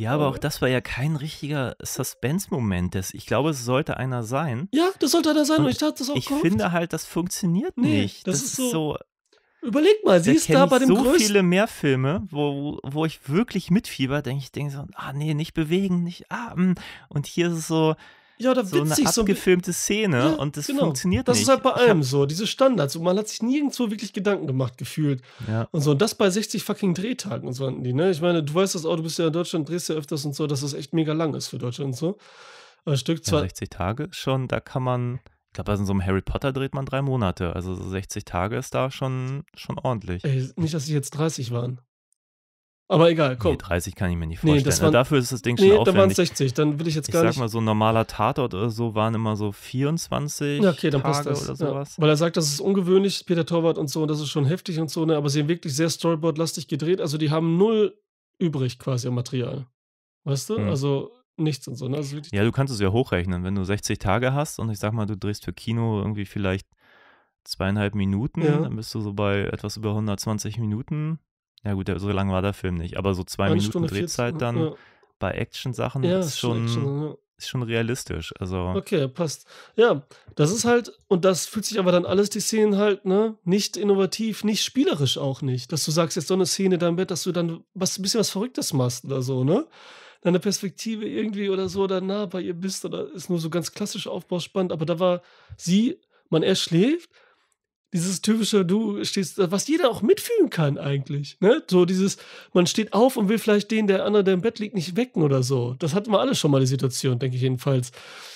ja, aber auch äh. das war ja kein richtiger Suspense-Moment. Ich glaube, es sollte einer sein. Ja, das sollte einer sein und, und ich dachte das auch Ich gehofft. finde halt, das funktioniert nee, nicht. Das, das ist, so, so Überleg mal, sie ist da bei dem so größten. viele mehr Filme, wo, wo ich wirklich mitfieber, denke ich, denke so, ah nee, nicht bewegen, nicht atmen. Ah, mm. Und hier ist es so, ja, da so witzig, eine abgefilmte so Szene ja, und das genau. funktioniert das nicht. Das ist halt bei allem so, diese Standards und man hat sich nirgendwo wirklich Gedanken gemacht gefühlt ja. und so und das bei 60 fucking Drehtagen und so hatten die, ne? Ich meine, du weißt das auch, du bist ja in Deutschland, drehst ja öfters und so, dass das echt mega lang ist für Deutschland und so. Ein Stück zwei. ja, 60 Tage schon, da kann man, ich glaube, also in so einem Harry Potter dreht man drei Monate, also so 60 Tage ist da schon schon ordentlich. Ey, nicht, dass sie jetzt 30 waren. Aber egal, komm. Nee, 30 kann ich mir nicht vorstellen. Nee, also waren, Dafür ist das Ding schon nee, aufwendig. dann waren es 60, dann will ich jetzt gar nicht. Ich sag mal, so ein normaler Tatort oder so waren immer so 24 ja, okay, dann Tage passt das. oder sowas. Ja, weil er sagt, das ist ungewöhnlich, Peter Torwart und so, und das ist schon heftig und so, ne, aber sie haben wirklich sehr Storyboard-lastig gedreht, also die haben null übrig quasi am Material. Weißt du? Hm. Also nichts und so. Ne? Also ja, du kannst es ja hochrechnen, wenn du 60 Tage hast und ich sag mal, du drehst für Kino irgendwie vielleicht zweieinhalb Minuten, ja. dann bist du so bei etwas über 120 Minuten ja gut, so lang war der Film nicht, aber so zwei eine Minuten Stunde Drehzeit 14, dann ja. bei Action-Sachen ja, ist schon, Action, ja. ist schon realistisch. Also okay, passt. Ja, das ist halt, und das fühlt sich aber dann alles, die Szenen halt, ne, nicht innovativ, nicht spielerisch auch nicht. Dass du sagst, jetzt so eine Szene dann Bett, dass du dann was, ein bisschen was Verrücktes machst oder so, ne? Deine Perspektive irgendwie oder so, oder nah bei ihr bist, oder ist nur so ganz klassisch aufbauspannend, aber da war sie, man, er schläft, dieses typische, du stehst, was jeder auch mitfühlen kann eigentlich. Ne? So dieses, man steht auf und will vielleicht den, der andere, der im Bett liegt, nicht wecken oder so. Das hatten wir alle schon mal die Situation, denke ich jedenfalls.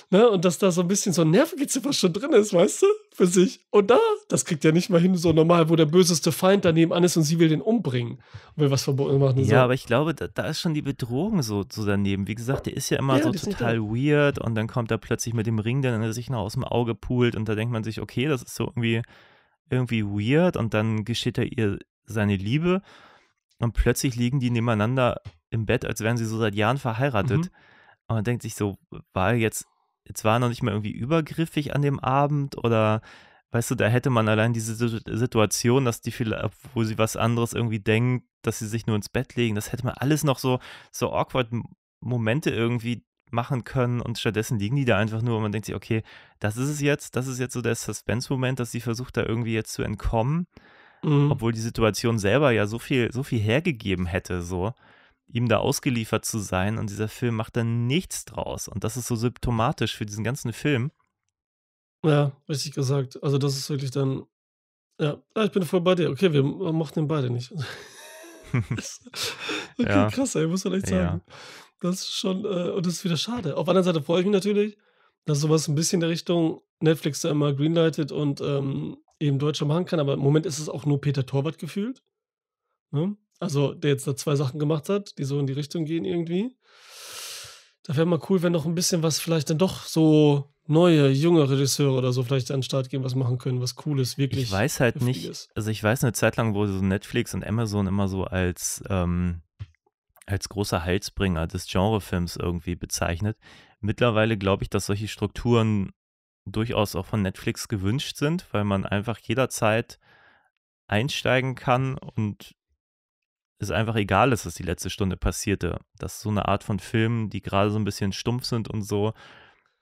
Ne? Und dass da so ein bisschen so ein Nervengezipper schon drin ist, weißt du, für sich. Und da, das kriegt ja nicht mal hin, so normal, wo der böseste Feind daneben an ist und sie will den umbringen und will was verboten machen. Ja, so. aber ich glaube, da, da, ist schon die Bedrohung so, so daneben. Wie gesagt, der ist ja immer ja, so total weird und dann kommt er plötzlich mit dem Ring, der sich noch aus dem Auge pult und da denkt man sich, okay, das ist so irgendwie irgendwie weird und dann gesteht er ihr seine Liebe und plötzlich liegen die nebeneinander im Bett, als wären sie so seit Jahren verheiratet. Mhm. Und man denkt sich so, war jetzt, jetzt war er noch nicht mal irgendwie übergriffig an dem Abend oder weißt du, da hätte man allein diese Situation, dass die viele, obwohl sie was anderes irgendwie denkt, dass sie sich nur ins Bett legen, das hätte man alles noch so, so awkward Momente irgendwie machen können und stattdessen liegen die da einfach nur und man denkt sich, okay, das ist es jetzt, das ist jetzt so der Suspense-Moment, dass sie versucht, da irgendwie jetzt zu entkommen, mhm. obwohl die Situation selber ja so viel, so viel hergegeben hätte, so ihm da ausgeliefert zu sein und dieser Film macht dann nichts draus und das ist so symptomatisch für diesen ganzen Film. Ja, richtig gesagt. Also das ist wirklich dann, ja, ah, ich bin voll bei dir. Okay, wir mochten den beide nicht. okay, ja. krass, ey, muss man echt sagen. Ja. Das ist schon, äh, und das ist wieder schade. Auf der anderen Seite freue ich mich natürlich, dass sowas ein bisschen in der Richtung Netflix da immer greenlightet und ähm, eben Deutscher machen kann. Aber im Moment ist es auch nur Peter Torwart gefühlt. Ne? Also, der jetzt da zwei Sachen gemacht hat, die so in die Richtung gehen irgendwie. Da wäre mal cool, wenn noch ein bisschen was vielleicht dann doch so neue, junge Regisseure oder so vielleicht an den Start gehen, was machen können, was Cooles, wirklich. Ich weiß halt nicht, also ich weiß eine Zeit lang, wo so Netflix und Amazon immer so als ähm, als großer Heilsbringer des Genrefilms irgendwie bezeichnet. Mittlerweile glaube ich, dass solche Strukturen durchaus auch von Netflix gewünscht sind, weil man einfach jederzeit einsteigen kann und es einfach egal ist, was die letzte Stunde passierte. Dass so eine Art von Filmen, die gerade so ein bisschen stumpf sind und so,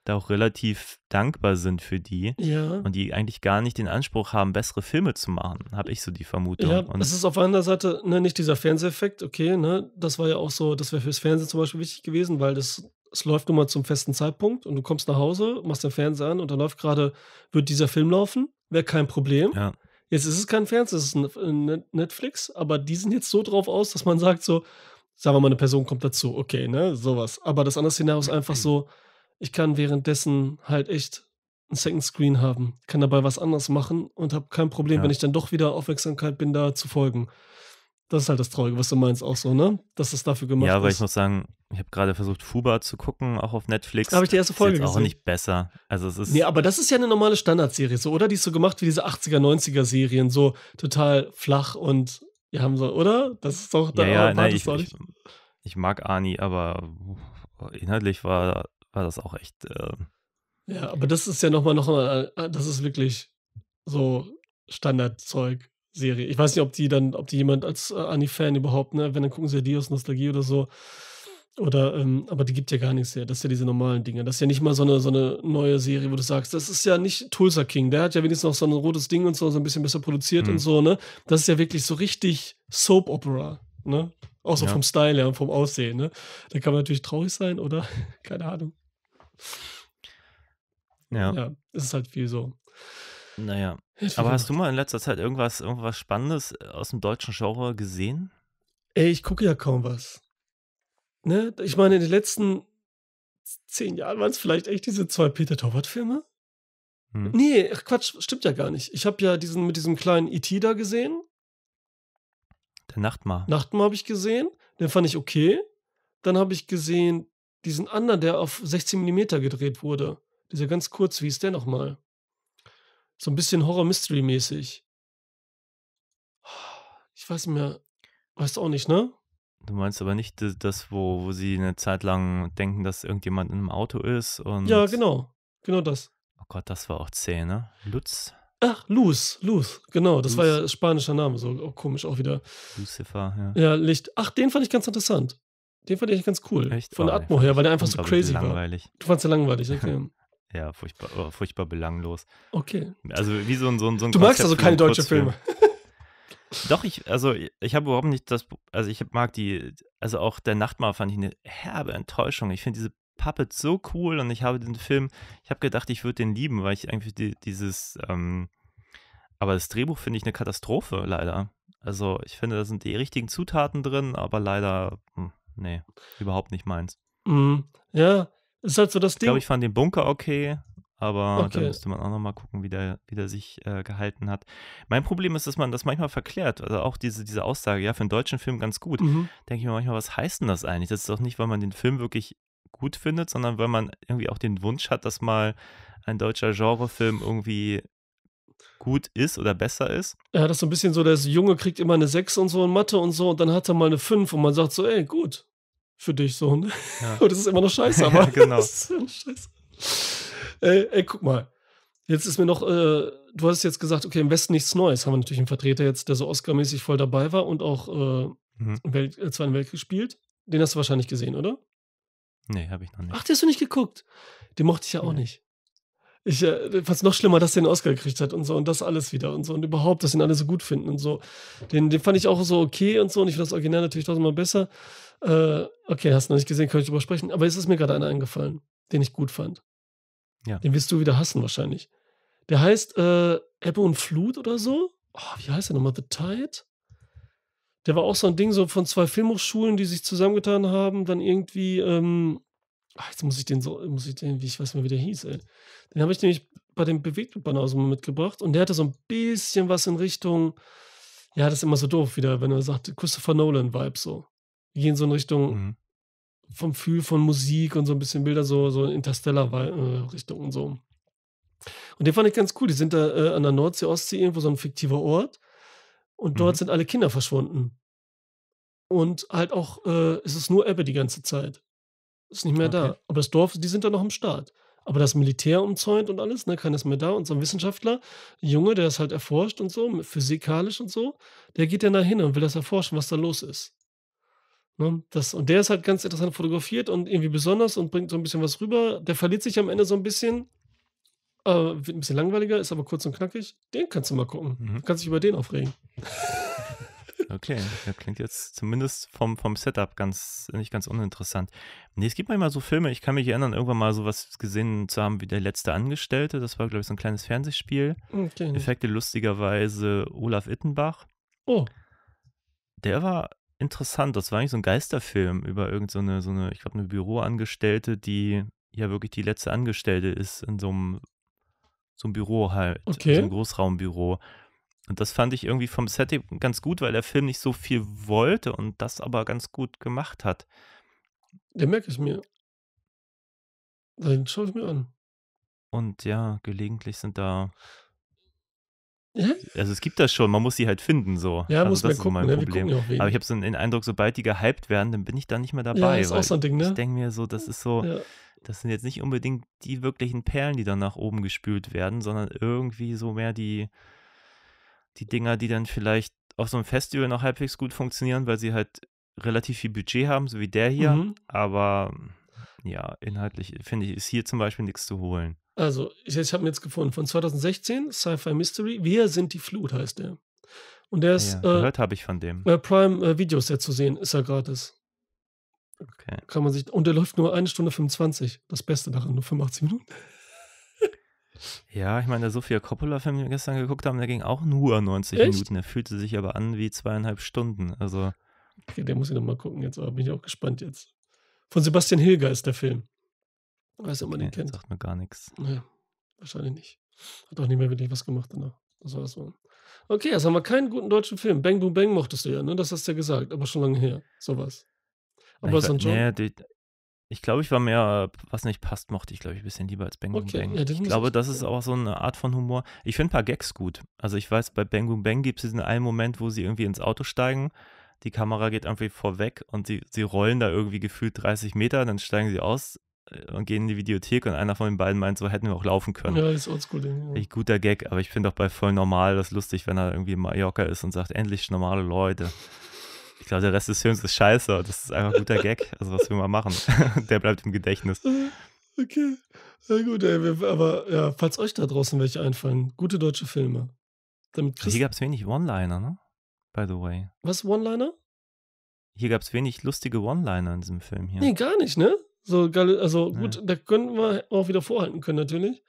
da auch relativ dankbar sind für die ja. und die eigentlich gar nicht den Anspruch haben, bessere Filme zu machen, habe ich so die Vermutung. Ja, und es ist auf einer Seite ne, nicht dieser Fernseheffekt, okay, ne, das war ja auch so, das wäre fürs Fernsehen zum Beispiel wichtig gewesen, weil das es läuft nun mal zum festen Zeitpunkt und du kommst nach Hause, machst den Fernseher an und dann läuft gerade, wird dieser Film laufen, wäre kein Problem. Ja. Jetzt ist es kein Fernseher, es ist ein Netflix, aber die sind jetzt so drauf aus, dass man sagt so, sagen wir mal, eine Person kommt dazu, okay, ne, sowas. Aber das andere Szenario ist einfach so, ich kann währenddessen halt echt ein Second Screen haben, kann dabei was anderes machen und habe kein Problem, ja. wenn ich dann doch wieder Aufmerksamkeit bin, da zu folgen. Das ist halt das Traurige, was du meinst, auch so, ne? Dass das dafür gemacht ist. Ja, aber ist. ich muss sagen, ich habe gerade versucht, Fuba zu gucken, auch auf Netflix. Da habe ich die erste Folge ist jetzt gesehen. auch nicht besser. Also es ist. Nee, aber das ist ja eine normale Standardserie, so, oder? Die ist so gemacht wie diese 80er, 90er Serien, so total flach und ja, haben so, oder? Das ist doch da ja, ja, nein, ich, ich, ich, mag Ani, aber inhaltlich war war das auch echt. Äh ja, aber das ist ja nochmal, noch mal, äh, das ist wirklich so Standardzeug. Serie. Ich weiß nicht, ob die dann, ob die jemand als äh, Annie-Fan überhaupt, ne, wenn dann gucken sie ja Dios Nostalgie oder so. Oder, ähm, aber die gibt ja gar nichts her. Das sind ja diese normalen Dinge. Das ist ja nicht mal so eine, so eine neue Serie, wo du sagst, das ist ja nicht Tulsa King. Der hat ja wenigstens noch so ein rotes Ding und so, so ein bisschen besser produziert mhm. und hm. so, ne? Das ist ja wirklich so richtig Soap Opera, ne? Außer ja. vom Style her und vom Aussehen, ne? Da kann man natürlich traurig sein, oder? Keine Ahnung. Ja. Ja, es ist halt viel so. Naja. Aber hast du mal in letzter Zeit irgendwas, irgendwas Spannendes äh, aus dem deutschen Genre gesehen? Ey, ich gucke ja kaum was. Ne? Ich meine, in den letzten zehn Jahren waren es vielleicht echt diese zwei Peter Torwart-Filme. Hm. Nee, ach Quatsch, stimmt ja gar nicht. Ich habe ja diesen mit diesem kleinen IT e da gesehen. Der Nachtmar. Nachtmar habe ich gesehen. Den fand ich okay. Dann habe ich gesehen diesen anderen, der auf 16 mm gedreht wurde. Dieser ganz kurz, wie ist der nochmal? So ein bisschen Horror-Mystery-mäßig. Ich weiß nicht mehr. Weißt du auch nicht, ne? Du meinst aber nicht das, wo, wo sie eine Zeit lang denken, dass irgendjemand in einem Auto ist und. Ja, genau. Genau das. Oh Gott, das war auch zäh, ne? Lutz. Ach, Luz, Luz, genau, das Luz. war ja spanischer Name, so oh, komisch auch wieder. Lucifer, ja. Ja, Licht. Ach, den fand ich ganz interessant. Den fand ich ganz cool. Echt? Von der oh, Atmo her, weil der einfach so crazy langweilig. war. Du fandst ja langweilig, okay. ja, furchtbar, oh, furchtbar belanglos. Okay. Also wie so ein, so ein, so ein Du Konzept magst also keine deutsche Filme. Doch, ich, also ich habe überhaupt nicht das, also ich mag die, also auch der Nachtmahl fand ich eine herbe Enttäuschung. Ich finde diese Puppet so cool und ich habe den Film, ich habe gedacht, ich würde den lieben, weil ich eigentlich die, dieses, ähm, aber das Drehbuch finde ich eine Katastrophe, leider. Also ich finde, da sind die richtigen Zutaten drin, aber leider, hm, nee, überhaupt nicht meins. Mhm. Ja, ist halt so das Ding. Ich glaube, ich fand den Bunker okay, aber okay. da müsste man auch nochmal gucken, wie der, wie der sich äh, gehalten hat. Mein Problem ist, dass man das manchmal verklärt. Also auch diese, diese Aussage, ja, für einen deutschen Film ganz gut. Mhm. Denke ich mir manchmal, was heißt denn das eigentlich? Das ist doch nicht, weil man den Film wirklich gut findet, sondern weil man irgendwie auch den Wunsch hat, dass mal ein deutscher Genrefilm irgendwie gut ist oder besser ist. Ja, das ist so ein bisschen so, der Junge kriegt immer eine 6 und so in Mathe und so und dann hat er mal eine 5 und man sagt so, ey, gut, für dich so. Ne? Ja. Und das ist immer noch scheiße, aber. ja, genau. Das ist scheiße. Ey, ey, guck mal. Jetzt ist mir noch, äh, du hast jetzt gesagt, okay, im Westen nichts Neues. Haben wir natürlich einen Vertreter jetzt, der so Oscar-mäßig voll dabei war und auch äh, mhm. Äh, Zweiten Weltkrieg spielt. Den hast du wahrscheinlich gesehen, oder? Nee, habe ich noch nicht. Ach, den hast du nicht geguckt. Den mochte ich ja auch nee. nicht ich äh, fand's noch schlimmer, dass der den Oscar gekriegt hat und so und das alles wieder und so und überhaupt, dass den alle so gut finden und so. Den, den fand ich auch so okay und so und ich finde das Original natürlich tausendmal besser. Äh, okay, hast du noch nicht gesehen, kann ich drüber sprechen, aber es ist mir gerade einer eingefallen, den ich gut fand. Ja. Den wirst du wieder hassen wahrscheinlich. Der heißt äh, Ebbe und Flut oder so. Oh, wie heißt der nochmal? The Tide? Der war auch so ein Ding so von zwei Filmhochschulen, die sich zusammengetan haben, dann irgendwie ähm, Ah, jetzt muss ich den so, muss ich den, wie ich weiß nicht, wie der hieß, ey. Den habe ich nämlich bei dem Bewegtbild-Banausen also mitgebracht und der hatte so ein bisschen was in Richtung, ja, das ist immer so doof wieder, wenn er sagt, Christopher Nolan-Vibe so. Wir gehen so in Richtung mhm. vom Fühl von Musik und so ein bisschen Bilder, so, so Interstellar-Richtung äh, und so. Und den fand ich ganz cool. Die sind da äh, an der Nordsee, Ostsee, irgendwo so ein fiktiver Ort. Und dort mhm. sind alle Kinder verschwunden. Und halt auch äh, ist nur Ebbe die ganze Zeit. Ist nicht mehr okay. da. Aber das Dorf, die sind da noch im Start. Aber das Militär umzäunt und alles, ne, keiner ist mehr da. Und so ein Wissenschaftler, ein Junge, der das halt erforscht und so, physikalisch und so, der geht dann da hin und will das erforschen, was da los ist. Ne, das, und der ist halt ganz interessant fotografiert und irgendwie besonders und bringt so ein bisschen was rüber. Der verliert sich am Ende so ein bisschen, äh, wird ein bisschen langweiliger, ist aber kurz und knackig. Den kannst du mal gucken. Mhm. Du kannst dich über den aufregen. Okay, das klingt jetzt zumindest vom, vom Setup ganz, nicht ganz uninteressant. Nee, es gibt manchmal so Filme, ich kann mich erinnern, irgendwann mal sowas gesehen zu haben wie Der letzte Angestellte. Das war, glaube ich, so ein kleines Fernsehspiel. Okay. Effekte lustigerweise Olaf Ittenbach. Oh. Der war interessant. Das war eigentlich so ein Geisterfilm über irgendeine, so, so eine, ich glaube, eine Büroangestellte, die ja wirklich die letzte Angestellte ist in so einem, so einem Büro halt. Okay. So einem Großraumbüro. Und das fand ich irgendwie vom Setting ganz gut, weil der Film nicht so viel wollte und das aber ganz gut gemacht hat. Der merke ich mir. Den schaue ich mir an. Und ja, gelegentlich sind da. Also es gibt das schon, man muss sie halt finden so. Ja, also muss das man gucken, mein ne? Problem. Ne? Aber ich habe so den Eindruck, sobald die gehypt werden, dann bin ich da nicht mehr dabei. Ja, ist auch so ein Ding, ne? Ich denke mir so, das ist so, ja. das sind jetzt nicht unbedingt die wirklichen Perlen, die dann nach oben gespült werden, sondern irgendwie so mehr die, die Dinger, die dann vielleicht auf so einem Festival noch halbwegs gut funktionieren, weil sie halt relativ viel Budget haben, so wie der hier. Mhm. Aber ja, inhaltlich finde ich, ist hier zum Beispiel nichts zu holen. Also, ich, ich habe ihn jetzt gefunden. Von 2016, Sci-Fi Mystery. Wir sind die Flut, heißt der. Und der ist. Ja, äh, gehört äh, habe ich von dem. Äh, Prime äh, Videos ja zu sehen, ist ja gratis. Okay. Kann man sich. Und der läuft nur eine Stunde 25. Das Beste daran, nur 85 Minuten. Ja, ich meine, der Sophia Coppola-Film, den wir gestern geguckt haben, der ging auch nur 90 Echt? Minuten. Der fühlte sich aber an wie zweieinhalb Stunden. Also. Okay, der muss ich nochmal gucken jetzt, aber bin ich auch gespannt jetzt. Von Sebastian Hilger ist der Film. Weiß nicht, ob man okay, den kennt. Sagt mir gar nichts. Ja, wahrscheinlich nicht. Hat auch nicht mehr wirklich was gemacht danach. Genau. Das war das so. Okay, jetzt also haben wir keinen guten deutschen Film. Bang Boom Bang mochtest du ja, ne? Das hast du ja gesagt, aber schon lange her. Sowas. Aber Nein, so ein Genre. Nee, die, ich glaube, ich war mehr, was nicht passt, mochte ich, glaube ich, ein bisschen lieber als Bang Boom okay, Bang. Ja, ich glaube, das ist auch so eine Art von Humor. Ich finde ein paar Gags gut. Also ich weiß, bei Bang Boom Bang gibt es diesen einen Moment, wo sie irgendwie ins Auto steigen, die Kamera geht irgendwie vorweg und sie, sie rollen da irgendwie gefühlt 30 Meter, dann steigen sie aus äh, und gehen in die Videothek und einer von den beiden meint, so hätten wir auch laufen können. Ja, ist oldschool. Ja. Ich, guter Gag, aber ich finde auch bei voll normal das lustig, wenn er irgendwie in Mallorca ist und sagt, endlich normale Leute ich glaube, der Rest des Films ist scheiße. Das ist einfach ein guter Gag. Also, was wir mal machen? der bleibt im Gedächtnis. Okay. Na gut, ey, aber ja, falls euch da draußen welche einfallen, gute deutsche Filme. Damit Hier gab es wenig One-Liner, ne? By the way. Was, One-Liner? Hier gab es wenig lustige One-Liner in diesem Film hier. Nee, gar nicht, ne? So, also gut, nee. da könnten wir auch wieder vorhalten können, natürlich.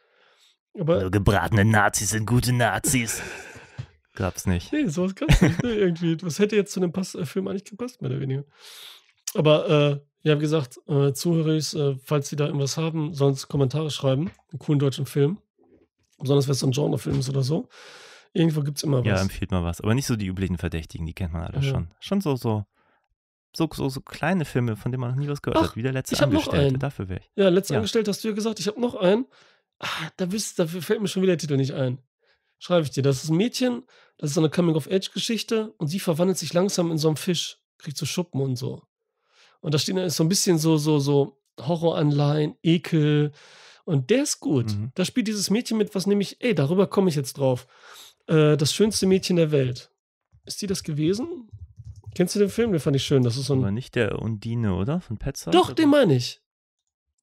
Aber also gebratene Nazis sind gute Nazis. Gab's nicht. Nee, sowas gab's nicht. Nee, irgendwie. Was hätte jetzt zu einem Pass äh, Film eigentlich gepasst, mehr oder weniger. Aber äh, ja, wie gesagt, äh, Zuhörer, äh, falls sie da irgendwas haben, sollen sie Kommentare schreiben. Einen coolen deutschen Film. Besonders wenn es so ein Genrefilm ist oder so. Irgendwo gibt's immer was. Ja, empfiehlt mal was. Aber nicht so die üblichen Verdächtigen, die kennt man alle ja. schon. Schon so, so so, so, so kleine Filme, von denen man noch nie was gehört Ach, hat, wie der letzte Angestellte. Dafür wäre ich. Ja, letzte ja. Angestellte hast du ja gesagt, ich habe noch einen. Ah, da, bist, da fällt mir schon wieder der Titel nicht ein. Schreibe ich dir. Das ist ein Mädchen, das ist so eine Coming-of-Age-Geschichte und sie verwandelt sich langsam in so einen Fisch, kriegt so Schuppen und so. Und da steht so ein bisschen so, so, so Horroranleihen, Ekel. Und der ist gut. Mhm. Da spielt dieses Mädchen mit, was nämlich, ey, darüber komme ich jetzt drauf. Äh, das schönste Mädchen der Welt. Ist die das gewesen? Kennst du den Film? Den fand ich schön. Das ist so ein Aber nicht der Undine, oder? Von Petzer? Doch, oder? den meine ich.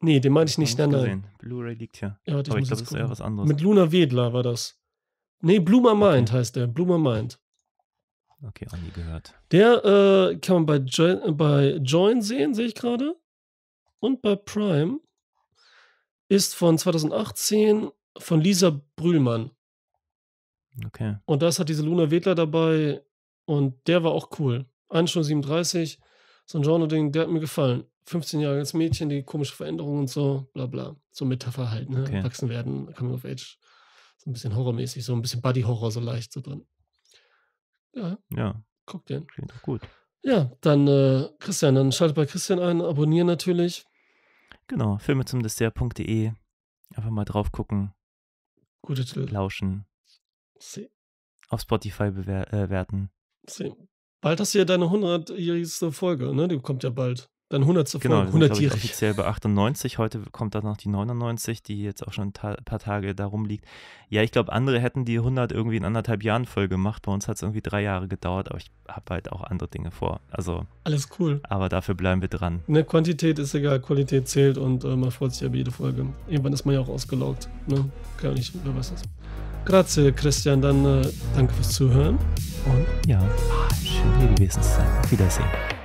Nee, den meine ich nicht. Nein, nein. Blu-ray liegt hier. Ja, Aber ich glaube, das ist eher was anderes. Mit Luna Wedler war das. Nee, Bloomer Mind okay. heißt der. Bloomer Mind. Okay, auch nie gehört. Der äh, kann man bei, jo bei Join sehen, sehe ich gerade. Und bei Prime ist von 2018 von Lisa Brühlmann. Okay. Und das hat diese Luna Wedler dabei und der war auch cool. 1 Stunde 37, so ein Genre-Ding, der hat mir gefallen. 15 Jahre als Mädchen, die komische Veränderungen und so, bla bla. So Metapher halt, ne? Okay. Wachsen werden, Coming of Age. So ein bisschen horrormäßig, so ein bisschen Buddy-Horror so leicht so drin. Ja. Ja. Guck den. Klingt doch gut. Ja, dann äh, Christian, dann schaltet bei Christian ein, abonnieren natürlich. Genau, filme zum Dessert.de. Einfach mal drauf gucken. Gute Titel. Lauschen. See. Auf Spotify bewerten. Äh, Bald hast du ja deine 100-jährigste Folge, ne? Die kommt ja bald. Dann 100 zu Folge, genau, 100 sind, offiziell bei 98, heute kommt dann noch die 99, die jetzt auch schon ein paar Tage darum liegt. Ja, ich glaube, andere hätten die 100 irgendwie in anderthalb Jahren voll gemacht, bei uns hat es irgendwie drei Jahre gedauert, aber ich habe halt auch andere Dinge vor. Also Alles cool. Aber dafür bleiben wir dran. Ne, Quantität ist egal, Qualität zählt und äh, man freut sich über jede Folge. Irgendwann ist man ja auch ausgelaugt, ne? Gar nicht, wer weiß das. Grazie, Christian, dann äh, danke fürs Zuhören und ja, schön hier gewesen zu sein. Auf Wiedersehen.